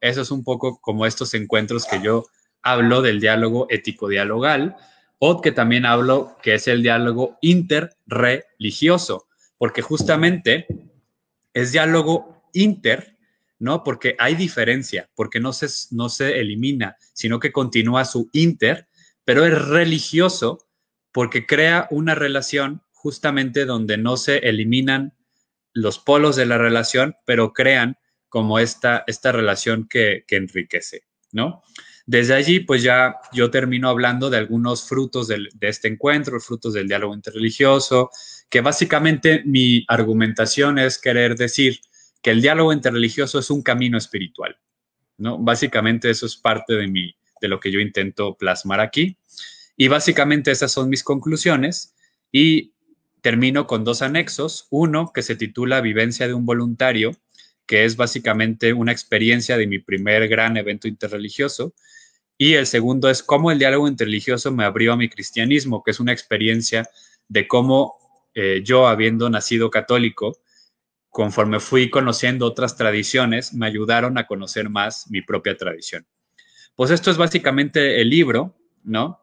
S1: Eso es un poco como estos encuentros que yo hablo del diálogo ético-dialogal, o que también hablo que es el diálogo interreligioso, porque justamente es diálogo inter, ¿no? Porque hay diferencia, porque no se, no se elimina, sino que continúa su inter, pero es religioso porque crea una relación justamente donde no se eliminan los polos de la relación, pero crean como esta, esta relación que, enriquece, ¿no? Desde allí, pues ya yo termino hablando de algunos frutos de este encuentro, frutos del diálogo interreligioso, que básicamente mi argumentación es querer decir que el diálogo interreligioso es un camino espiritual, ¿no? Básicamente eso es parte de, mi, de lo que yo intento plasmar aquí. Y básicamente esas son mis conclusiones y termino con dos anexos, uno que se titula Vivencia de un voluntario, que es básicamente una experiencia de mi primer gran evento interreligioso. Y el segundo es cómo el diálogo interreligioso me abrió a mi cristianismo, que es una experiencia de cómo eh, yo, habiendo nacido católico, conforme fui conociendo otras tradiciones, me ayudaron a conocer más mi propia tradición. Pues esto es básicamente el libro, ¿no?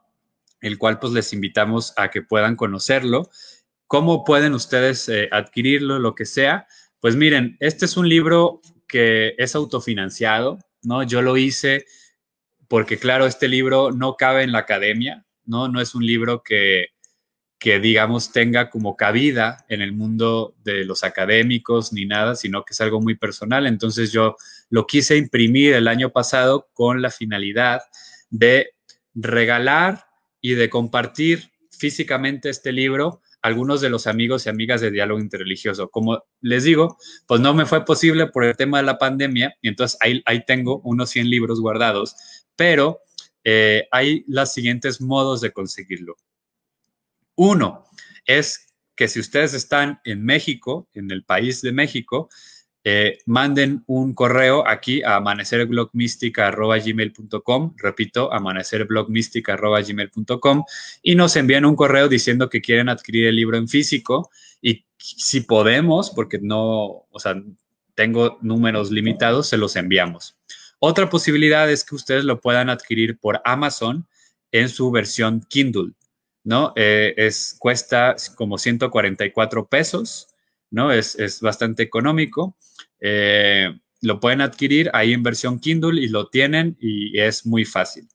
S1: El cual pues les invitamos a que puedan conocerlo. ¿Cómo pueden ustedes eh, adquirirlo, lo que sea? Pues miren, este es un libro que es autofinanciado, ¿no? Yo lo hice porque, claro, este libro no cabe en la academia, ¿no? No es un libro que, que digamos, tenga como cabida en el mundo de los académicos ni nada, sino que es algo muy personal. Entonces yo lo quise imprimir el año pasado con la finalidad de regalar y de compartir físicamente este libro algunos de los amigos y amigas de diálogo interreligioso. Como les digo, pues no me fue posible por el tema de la pandemia, y entonces ahí, ahí tengo unos 100 libros guardados, pero eh, hay los siguientes modos de conseguirlo. Uno es que si ustedes están en México, en el país de México, eh, manden un correo aquí a amanecerblogmística.com, repito, gmail.com y nos envían un correo diciendo que quieren adquirir el libro en físico y si podemos, porque no, o sea, tengo números limitados, se los enviamos. Otra posibilidad es que ustedes lo puedan adquirir por Amazon en su versión Kindle, ¿no? Eh, es, cuesta como 144 pesos, ¿no? Es, es bastante económico. Eh, lo pueden adquirir ahí en versión Kindle y lo tienen y es muy fácil.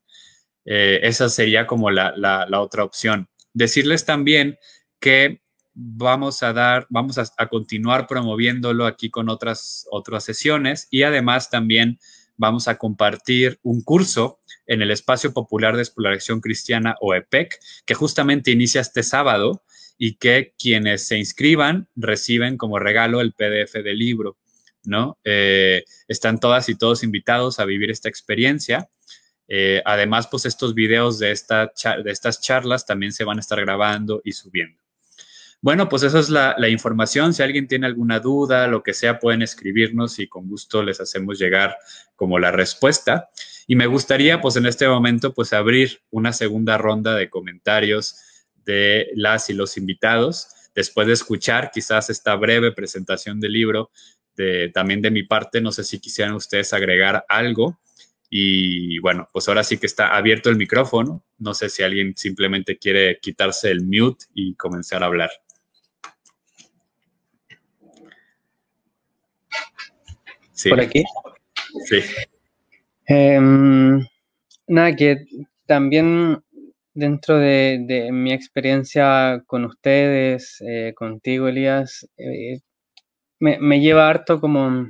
S1: Eh, esa sería como la, otra opción. Decirles también que vamos a dar, vamos a, continuar promoviéndolo aquí con otras, otras sesiones y además también vamos a compartir un curso en el Espacio Popular de Exploración Cristiana o EPEC, que justamente inicia este sábado y que quienes se inscriban reciben como regalo el PDF del libro. ¿no? Eh, están todas y todos invitados a vivir esta experiencia. Eh, además, pues estos videos de, esta de estas charlas también se van a estar grabando y subiendo. Bueno, pues esa es la, la, información. Si alguien tiene alguna duda, lo que sea, pueden escribirnos y con gusto les hacemos llegar como la respuesta. Y me gustaría, pues en este momento, pues abrir una segunda ronda de comentarios de las y los invitados, después de escuchar quizás esta breve presentación del libro este, también de mi parte, no sé si quisieran ustedes agregar algo. Y bueno, pues ahora sí que está abierto el micrófono. No sé si alguien simplemente quiere quitarse el mute y comenzar a hablar. Sí. ¿Por aquí? Sí.
S2: Em, nada, que también dentro de, mi experiencia con ustedes, eh, contigo, Elías, eh, me, lleva harto como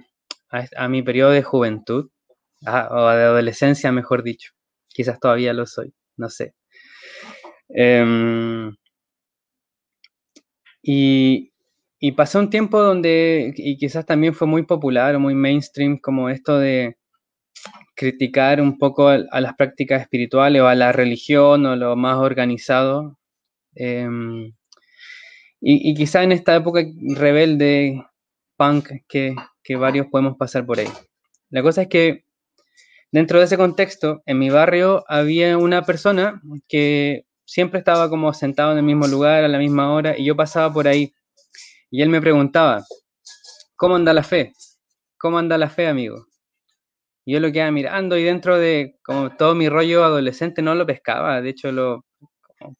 S2: a, mi periodo de juventud, o de adolescencia, mejor dicho. Quizás todavía lo soy, no sé. Em, y, pasó un tiempo donde, y quizás también fue muy popular o muy mainstream, como esto de criticar un poco a las prácticas espirituales o a la religión o lo más organizado. Em, y, y, quizá en esta época rebelde punk que, varios podemos pasar por ahí. La cosa es que dentro de ese contexto, en mi barrio había una persona que siempre estaba como sentado en el mismo lugar a la misma hora y yo pasaba por ahí y él me preguntaba, ¿cómo anda la fe? ¿Cómo anda la fe, amigo? yo lo quedaba mirando y dentro de como todo mi rollo adolescente no lo pescaba, de hecho lo,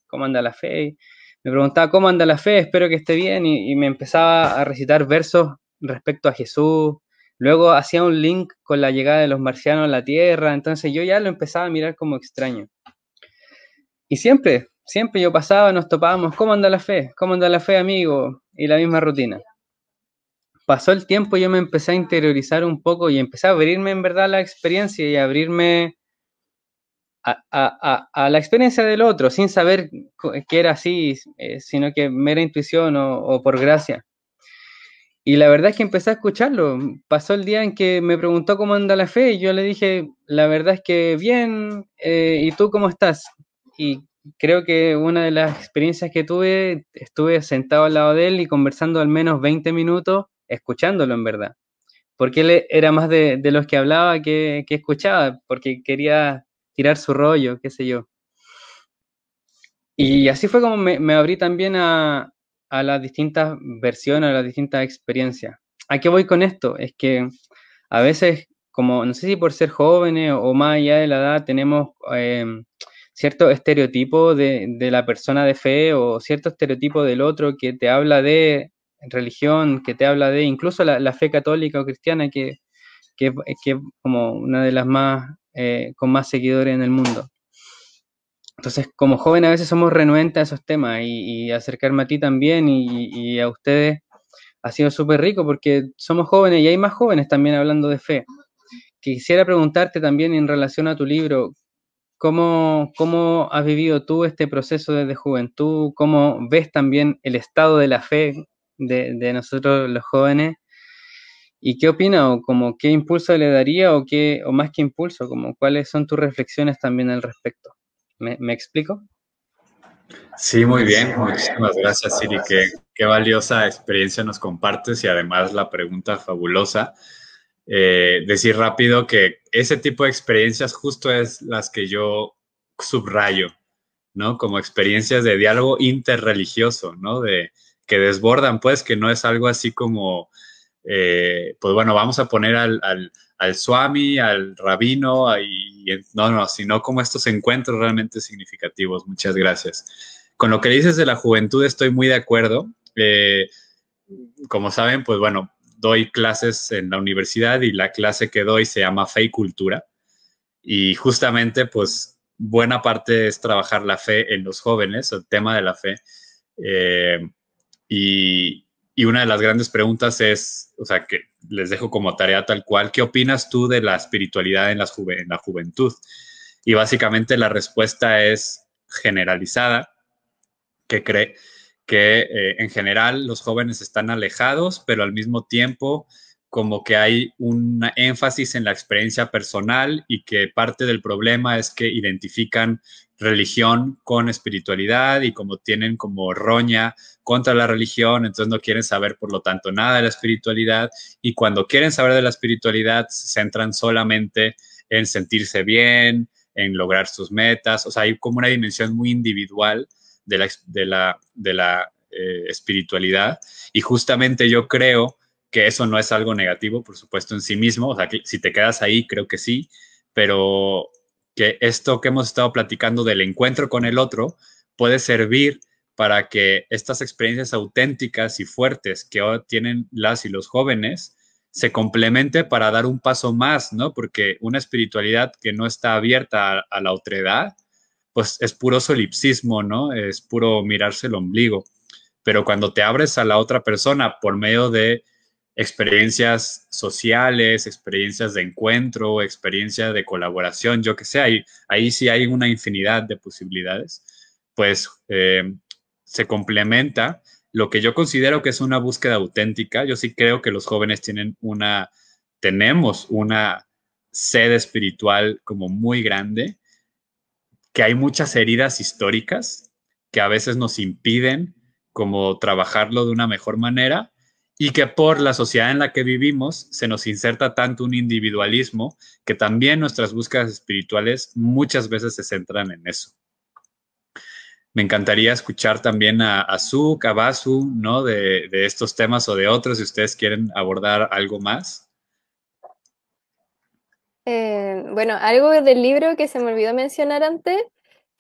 S2: ¿cómo anda la fe? me preguntaba, ¿cómo anda la fe? Espero que esté bien y me empezaba a recitar versos respecto a Jesús. Luego hacía un link con la llegada de los marcianos a la Tierra, entonces yo ya lo empezaba a mirar como extraño. Y siempre, siempre yo pasaba, nos topábamos, ¿cómo anda la fe? ¿Cómo anda la fe, amigo? Y la misma rutina. Pasó el tiempo, yo me empecé a interiorizar un poco y empecé a abrirme en verdad a la experiencia y abrirme a, a, a, la experiencia del otro, sin saber que era así, eh, sino que mera intuición o por gracia. Y la verdad es que empecé a escucharlo. Pasó el día en que me preguntó cómo anda la fe y yo le dije, la verdad es que bien, eh, ¿y tú cómo estás? Y creo que una de las experiencias que tuve, estuve sentado al lado de él y conversando al menos 20 minutos, escuchándolo en verdad. Porque él era más de, los que hablaba que, escuchaba, porque quería tirar su rollo, qué sé yo. Y así fue como me abrí también a, a las distintas versiones, a las distintas experiencias. ¿A qué voy con esto? Es que a veces, como no sé si por ser jóvenes o más allá de la edad, tenemos eh, cierto estereotipo de, la persona de fe o cierto estereotipo del otro que te habla de religión, que te habla de incluso la, fe católica o cristiana, que, es como una de las más, eh, con más seguidores en el mundo. Entonces, como joven a veces somos renuentes a esos temas y, acercarme a ti también y, a ustedes ha sido súper rico porque somos jóvenes y hay más jóvenes también hablando de fe. Quisiera preguntarte también en relación a tu libro, ¿cómo, cómo has vivido tú este proceso desde juventud? ¿Cómo ves también el estado de la fe de, nosotros los jóvenes? ¿Y qué opina o como qué impulso le daría o, qué, o más que impulso, como cuáles son tus reflexiones también al respecto? ¿Me, explico?
S1: Sí, muy bien. Muchísimas gracias, Siri. Qué, valiosa experiencia nos compartes y además la pregunta fabulosa. Eh, decir rápido que ese tipo de experiencias justo es las que yo subrayo, ¿no? Como experiencias de diálogo interreligioso, ¿no? De que desbordan, pues, que no es algo así como, eh, pues bueno, vamos a poner al al Swami, al Rabino, y, no, no, sino como estos encuentros realmente significativos. Muchas gracias. Con lo que dices de la juventud estoy muy de acuerdo. Eh, como saben, pues bueno, doy clases en la universidad y la clase que doy se llama Fe y Cultura. Y justamente, pues buena parte es trabajar la fe en los jóvenes, el tema de la fe. Eh, y, y una de las grandes preguntas es, o sea, que les dejo como tarea tal cual, ¿qué opinas tú de la espiritualidad en, en la juventud? Y básicamente la respuesta es generalizada, que cree que eh, en general los jóvenes están alejados, pero al mismo tiempo como que hay un énfasis en la experiencia personal y que parte del problema es que identifican religión con espiritualidad y como tienen como roña contra la religión, entonces no quieren saber por lo tanto nada de la espiritualidad y cuando quieren saber de la espiritualidad se centran solamente en sentirse bien, en lograr sus metas, o sea, hay como una dimensión muy individual de la, de la, de la eh, espiritualidad y justamente yo creo que eso no es algo negativo, por supuesto, en sí mismo, o sea, si te quedas ahí, creo que sí, pero que esto que hemos estado platicando del encuentro con el otro puede servir para que estas experiencias auténticas y fuertes que tienen las y los jóvenes se complemente para dar un paso más, ¿no? Porque una espiritualidad que no está abierta a, la otredad, pues es puro solipsismo, ¿no? Es puro mirarse el ombligo. Pero cuando te abres a la otra persona por medio de experiencias sociales, experiencias de encuentro, experiencia de colaboración, yo que sé, ahí, ahí sí hay una infinidad de posibilidades, pues eh, se complementa lo que yo considero que es una búsqueda auténtica. Yo sí creo que los jóvenes tienen una, tenemos una sed espiritual como muy grande, que hay muchas heridas históricas que a veces nos impiden como trabajarlo de una mejor manera y que por la sociedad en la que vivimos se nos inserta tanto un individualismo que también nuestras búsquedas espirituales muchas veces se centran en eso. Me encantaría escuchar también a, a Su, ¿no? De, estos temas o de otros, si ustedes quieren abordar algo más.
S3: Eh, bueno, algo del libro que se me olvidó mencionar antes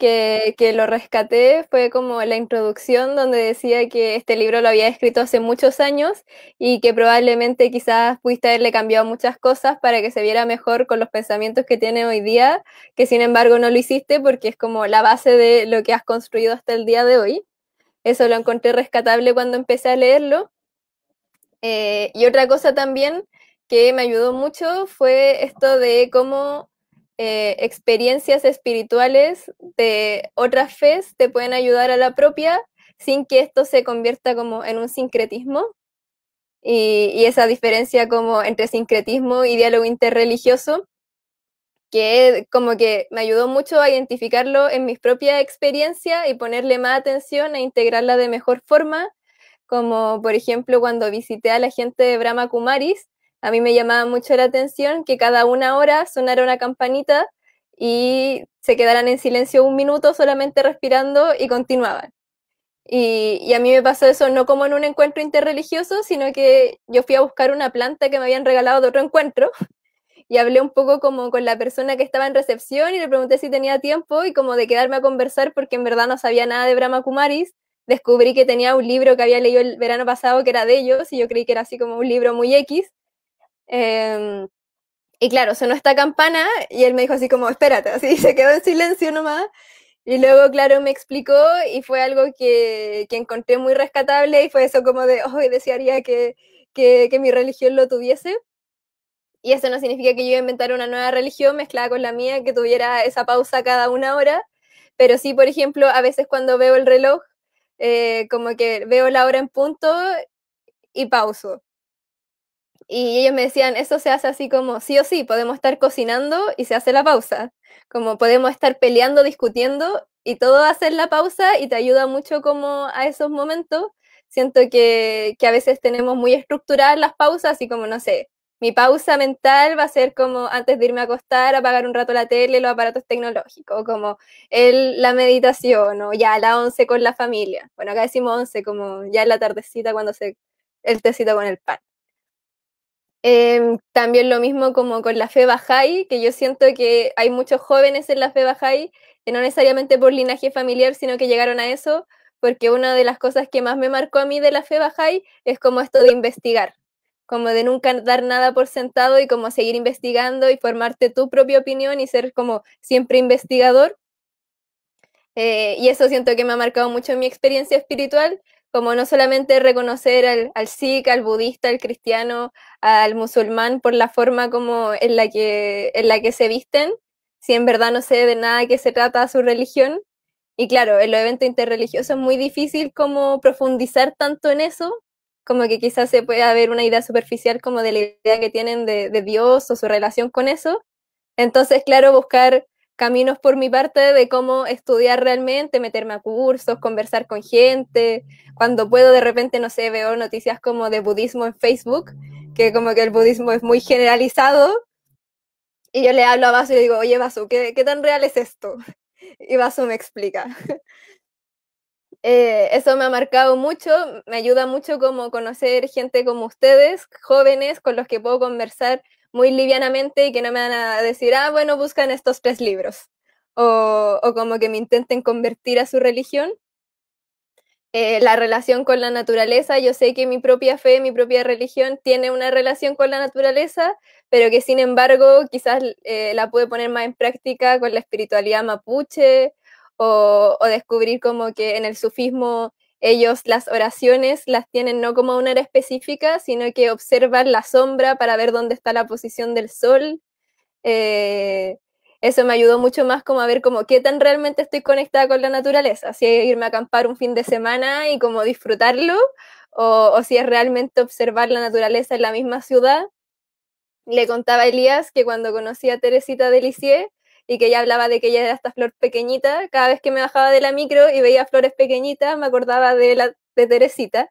S3: que, lo rescaté fue como la introducción donde decía que este libro lo había escrito hace muchos años y que probablemente quizás pudiste haberle cambiado muchas cosas para que se viera mejor con los pensamientos que tiene hoy día, que sin embargo no lo hiciste porque es como la base de lo que has construido hasta el día de hoy. Eso lo encontré rescatable cuando empecé a leerlo. Eh, y otra cosa también que me ayudó mucho fue esto de cómo eh, experiencias espirituales de otras fes te pueden ayudar a la propia sin que esto se convierta como en un sincretismo. Y, esa diferencia como entre sincretismo y diálogo interreligioso, que como que me ayudó mucho a identificarlo en mi propia experiencia, y ponerle más atención e integrarla de mejor forma, como por ejemplo cuando visité a la gente de Brahma Kumaris, a mí me llamaba mucho la atención que cada una hora sonara una campanita y se quedaran en silencio un minuto solamente respirando y continuaban. Y, a mí me pasó eso no como en un encuentro interreligioso, sino que yo fui a buscar una planta que me habían regalado de otro encuentro *laughs* y hablé un poco como con la persona que estaba en recepción y le pregunté si tenía tiempo y como de quedarme a conversar porque en verdad no sabía nada de Brahma Kumaris. Descubrí que tenía un libro que había leído el verano pasado que era de ellos y yo creí que era así como un libro muy X Em, y claro, sonó esta campana y él me dijo así como, espérate, así *laughs* se quedó en silencio nomás. Y luego, claro, me explicó y fue algo que, que encontré muy rescatable y fue eso como de, hoy desearía que, que, que, mi religión lo tuviese. Y eso no significa que yo iba a inventar una nueva religión mezclada con la mía, que tuviera esa pausa cada una hora. Pero sí, por ejemplo, a veces cuando veo el reloj, eh, como que veo la hora en punto y pauso. Y ellos me decían, eso se hace así como, sí o sí, podemos estar cocinando y se hace la pausa. Como podemos estar peleando, discutiendo y todo hacer la pausa y te ayuda mucho como a esos momentos. Siento que, a veces tenemos muy estructuradas las pausas y como, no sé, mi pausa mental va a ser como antes de irme a acostar, apagar un rato la tele, los aparatos tecnológicos, como el, la meditación, o ya a la once con la familia. Bueno, acá decimos once, como ya en la tardecita cuando se el tecito con el pan. Em, también lo mismo como con la fe bajai que yo siento que hay muchos jóvenes en la fe bajai que no necesariamente por linaje familiar, sino que llegaron a eso, porque una de las cosas que más me marcó a mí de la fe bajai es como esto de investigar, como de nunca dar nada por sentado y como seguir investigando y formarte tu propia opinión y ser como siempre investigador. Eh, y eso siento que me ha marcado mucho en mi experiencia espiritual, como no solamente reconocer al, sikh, al budista, al cristiano, al musulmán por la forma como en la que, en la que se visten, si en verdad no sé de nada que se trata su religión. Y claro, en los eventos interreligiosos es muy difícil como profundizar tanto en eso, como que quizás se pueda ver una idea superficial como de la idea que tienen de Dios o su relación con eso. Entonces, claro, buscar caminos por mi parte de cómo estudiar realmente, meterme a cursos, conversar con gente. Cuando puedo, de repente, no sé, veo noticias como de budismo en Facebook, que como que el budismo es muy generalizado. Y yo le hablo a Basu y digo, oye, Basu, ¿qué, ¿qué tan real es esto? *laughs* Y Basu me explica. *laughs* Eh, eso me ha marcado mucho, me ayuda mucho como conocer gente como ustedes, jóvenes con los que puedo conversar muy livianamente y que no me van a decir, ah, bueno, buscan estos tres libros. O, como que me intenten convertir a su religión. Eh, la relación con la naturaleza, yo sé que mi propia fe, mi propia religión tiene una relación con la naturaleza, pero que sin embargo quizás eh, la pude poner más en práctica con la espiritualidad mapuche o, o descubrir como que en el sufismo ellos las oraciones las tienen no como una hora específica, sino que observan la sombra para ver dónde está la posición del sol. Eh, eso me ayudó mucho más como a ver como qué tan realmente estoy conectada con la naturaleza, si irme a acampar un fin de semana y como disfrutarlo, o, si es realmente observar la naturaleza en la misma ciudad. Le contaba a Elías que cuando conocí a Teresita delicié y que ella hablaba de que ella era esta flor pequeñita, cada vez que me bajaba de la micro y veía flores pequeñitas, me acordaba de, la, de Teresita.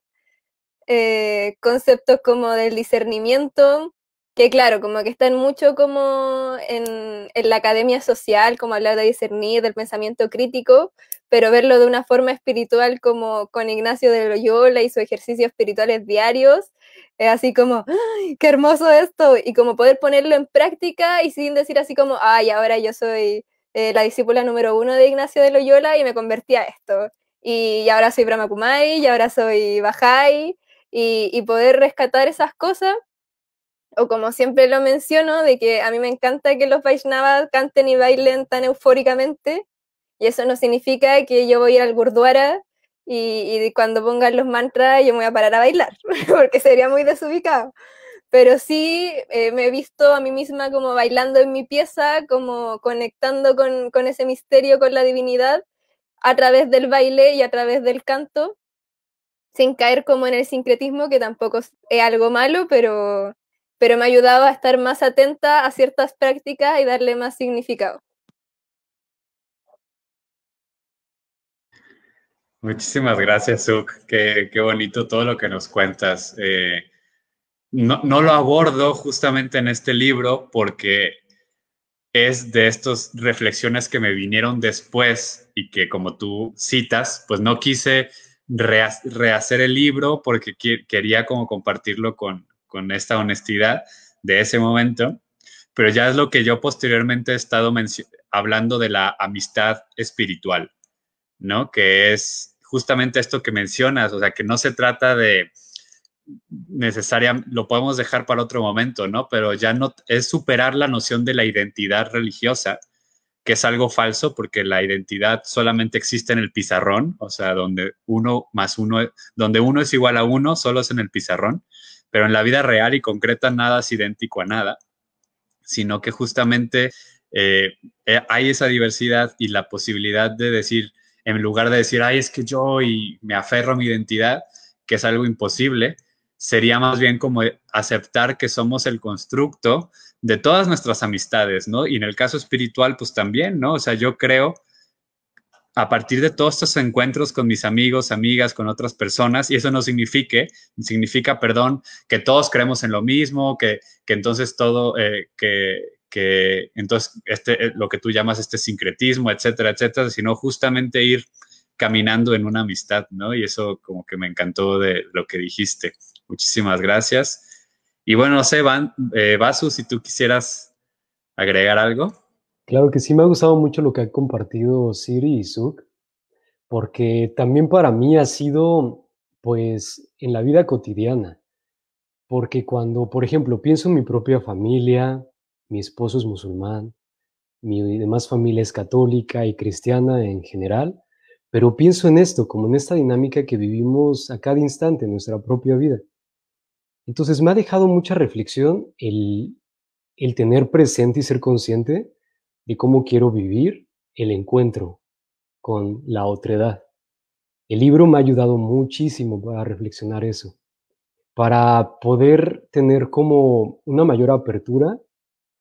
S3: Eh, conceptos como del discernimiento, que claro, como que están mucho como en, en, la academia social, como hablar de discernir, del pensamiento crítico, pero verlo de una forma espiritual como con Ignacio de Loyola y sus ejercicios espirituales diarios, es así como, ¡Ay, qué hermoso esto, y como poder ponerlo en práctica y sin decir así como, ay, ahora yo soy eh, la discípula número uno de Ignacio de Loyola y me convertí a esto. Y, ahora soy Brahma Kumari, y ahora soy Bajai, y, poder rescatar esas cosas o como siempre lo menciono, de que a mí me encanta que los Vaishnavas canten y bailen tan eufóricamente, y eso no significa que yo voy a ir al Gurdwara y, cuando pongan los mantras yo me voy a parar a bailar, *laughs* porque sería muy desubicado. Pero sí eh, me he visto a mí misma como bailando en mi pieza, como conectando con, ese misterio, con la divinidad, a través del baile y a través del canto, sin caer como en el sincretismo, que tampoco es algo malo, pero, pero me ha ayudado a estar más atenta a ciertas prácticas y darle más significado.
S1: Muchísimas gracias, Suk. Qué, bonito todo lo que nos cuentas. Eh, no, lo abordo justamente en este libro porque es de estas reflexiones que me vinieron después y que como tú citas, pues no quise rehacer el libro porque quería como compartirlo con, con esta honestidad de ese momento, pero ya es lo que yo posteriormente he estado hablando de la amistad espiritual ¿no? Que es justamente esto que mencionas, o sea, que no se trata de necesaria, lo podemos dejar para otro momento, ¿no? Pero ya no es superar la noción de la identidad religiosa, que es algo falso porque la identidad solamente existe en el pizarrón, o sea, donde uno más uno, e, donde uno es igual a uno, solo es en el pizarrón, pero en la vida real y concreta nada es idéntico a nada, sino que justamente eh, eh, hay esa diversidad y la posibilidad de decir, en lugar de decir, ay, es que yo y me aferro a mi identidad, que es algo imposible, sería más bien como aceptar que somos el constructo de todas nuestras amistades, ¿no? Y en el caso espiritual, pues también, ¿no? O sea, yo creo a partir de todos estos encuentros con mis amigos, amigas, con otras personas, y eso no signifique, significa, perdón, que todos creemos en lo mismo, que, que entonces todo, eh, que, que entonces este, eh, lo que tú llamas este sincretismo, etcétera, etcétera, sino justamente ir caminando en una amistad, ¿no? Y eso como que me encantó de lo que dijiste. Muchísimas gracias. Y bueno, no sé, Van, eh, Basu, si tú quisieras agregar algo.
S4: Claro que sí, me ha gustado mucho lo que ha compartido Siri y Suk, porque también para mí ha sido, pues, en la vida cotidiana. Porque cuando, por ejemplo, pienso en mi propia familia, mi esposo es musulmán, mi demás familia es católica y cristiana en general, pero pienso en esto, como en esta dinámica que vivimos a cada instante en nuestra propia vida. Entonces me ha dejado mucha reflexión el, tener presente y ser consciente de cómo quiero vivir el encuentro con la edad. El libro me ha ayudado muchísimo para reflexionar eso, para poder tener como una mayor apertura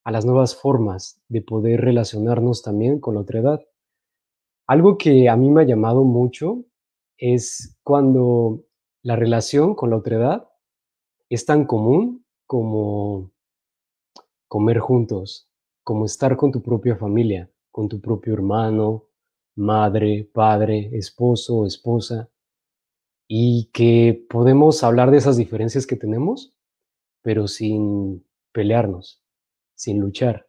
S4: a las nuevas formas de poder relacionarnos también con la otra edad. Algo que a mí me ha llamado mucho es cuando la relación con la otra edad es tan común como comer juntos, como estar con tu propia familia, con tu propio hermano, madre, padre, esposo, esposa, y que podemos hablar de esas diferencias que tenemos, pero sin pelearnos, sin luchar.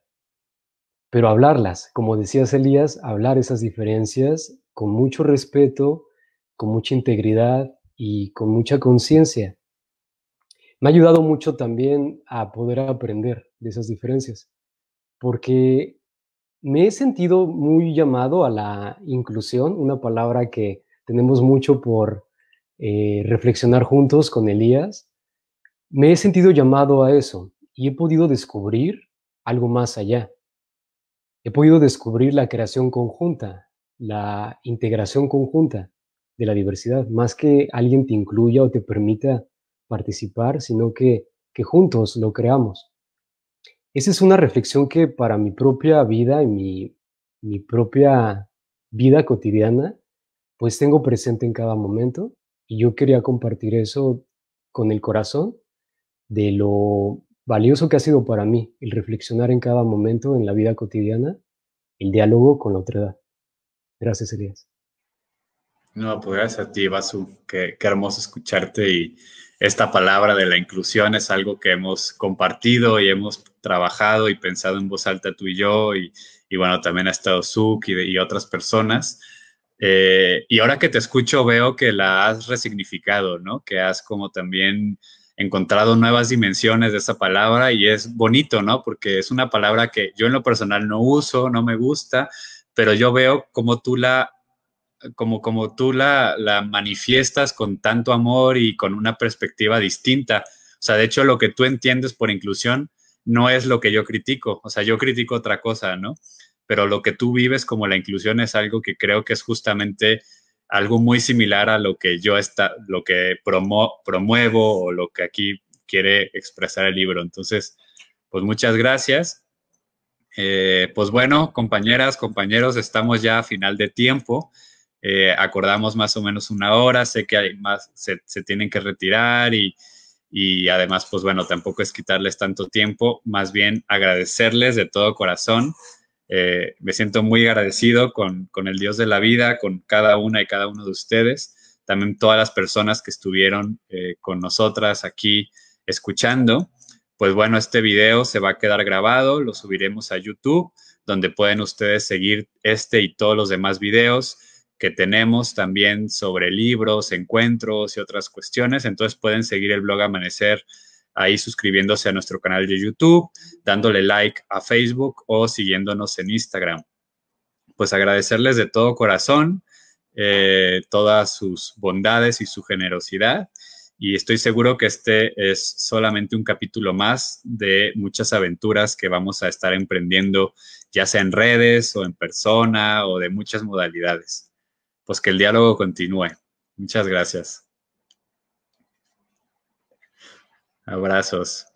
S4: Pero hablarlas, como decías Elías, hablar esas diferencias con mucho respeto, con mucha integridad y con mucha conciencia. Me ha ayudado mucho también a poder aprender de esas diferencias, porque me he sentido muy llamado a la inclusión, una palabra que tenemos mucho por eh, reflexionar juntos con Elías. Me he sentido llamado a eso y he podido descubrir algo más allá. He podido descubrir la creación conjunta, la integración conjunta de la diversidad, más que alguien te incluya o te permita participar, sino que, que juntos lo creamos. Esa es una reflexión que para mi propia vida y mi, mi propia vida cotidiana, pues tengo presente en cada momento y yo quería compartir eso con el corazón de lo valioso que ha sido para mí el reflexionar en cada momento en la vida cotidiana el diálogo con la otra edad. Gracias, Elías.
S1: No, pues gracias a ti, Basu. Qué, hermoso escucharte y esta palabra de la inclusión es algo que hemos compartido y hemos trabajado y pensado en voz alta tú y yo y, y bueno, también ha estado Suk y, otras personas. Eh, y ahora que te escucho veo que la has resignificado, ¿no? Que has como también encontrado nuevas dimensiones de esa palabra y es bonito, ¿no? Porque es una palabra que yo en lo personal no uso, no me gusta, pero yo veo cómo tú la como, como tú la, la manifiestas con tanto amor y con una perspectiva distinta. O sea, de hecho, lo que tú entiendes por inclusión no es lo que yo critico. O sea, yo critico otra cosa, ¿no? Pero lo que tú vives como la inclusión es algo que creo que es justamente algo muy similar a lo que yo está, lo que promo, promuevo o lo que aquí quiere expresar el libro. Entonces, pues muchas gracias. Eh, pues bueno, compañeras, compañeros, estamos ya a final de tiempo. Eh, acordamos más o menos una hora, sé que hay más, se, se tienen que retirar y, y además, pues bueno, tampoco es quitarles tanto tiempo, más bien agradecerles de todo corazón eh, me siento muy agradecido con, el Dios de la vida, con cada una y cada uno de ustedes, también todas las personas que estuvieron eh, con nosotras aquí escuchando. Pues bueno, este video se va a quedar grabado, lo subiremos a YouTube, donde pueden ustedes seguir este y todos los demás videos que tenemos también sobre libros, encuentros y otras cuestiones. Entonces pueden seguir el blog Amanecer ahí suscribiéndose a nuestro canal de YouTube, dándole like a Facebook o siguiéndonos en Instagram. Pues agradecerles de todo corazón eh, todas sus bondades y su generosidad. Y estoy seguro que este es solamente un capítulo más de muchas aventuras que vamos a estar emprendiendo, ya sea en redes o en persona o de muchas modalidades. Pues que el diálogo continúe. Muchas gracias. Abrazos.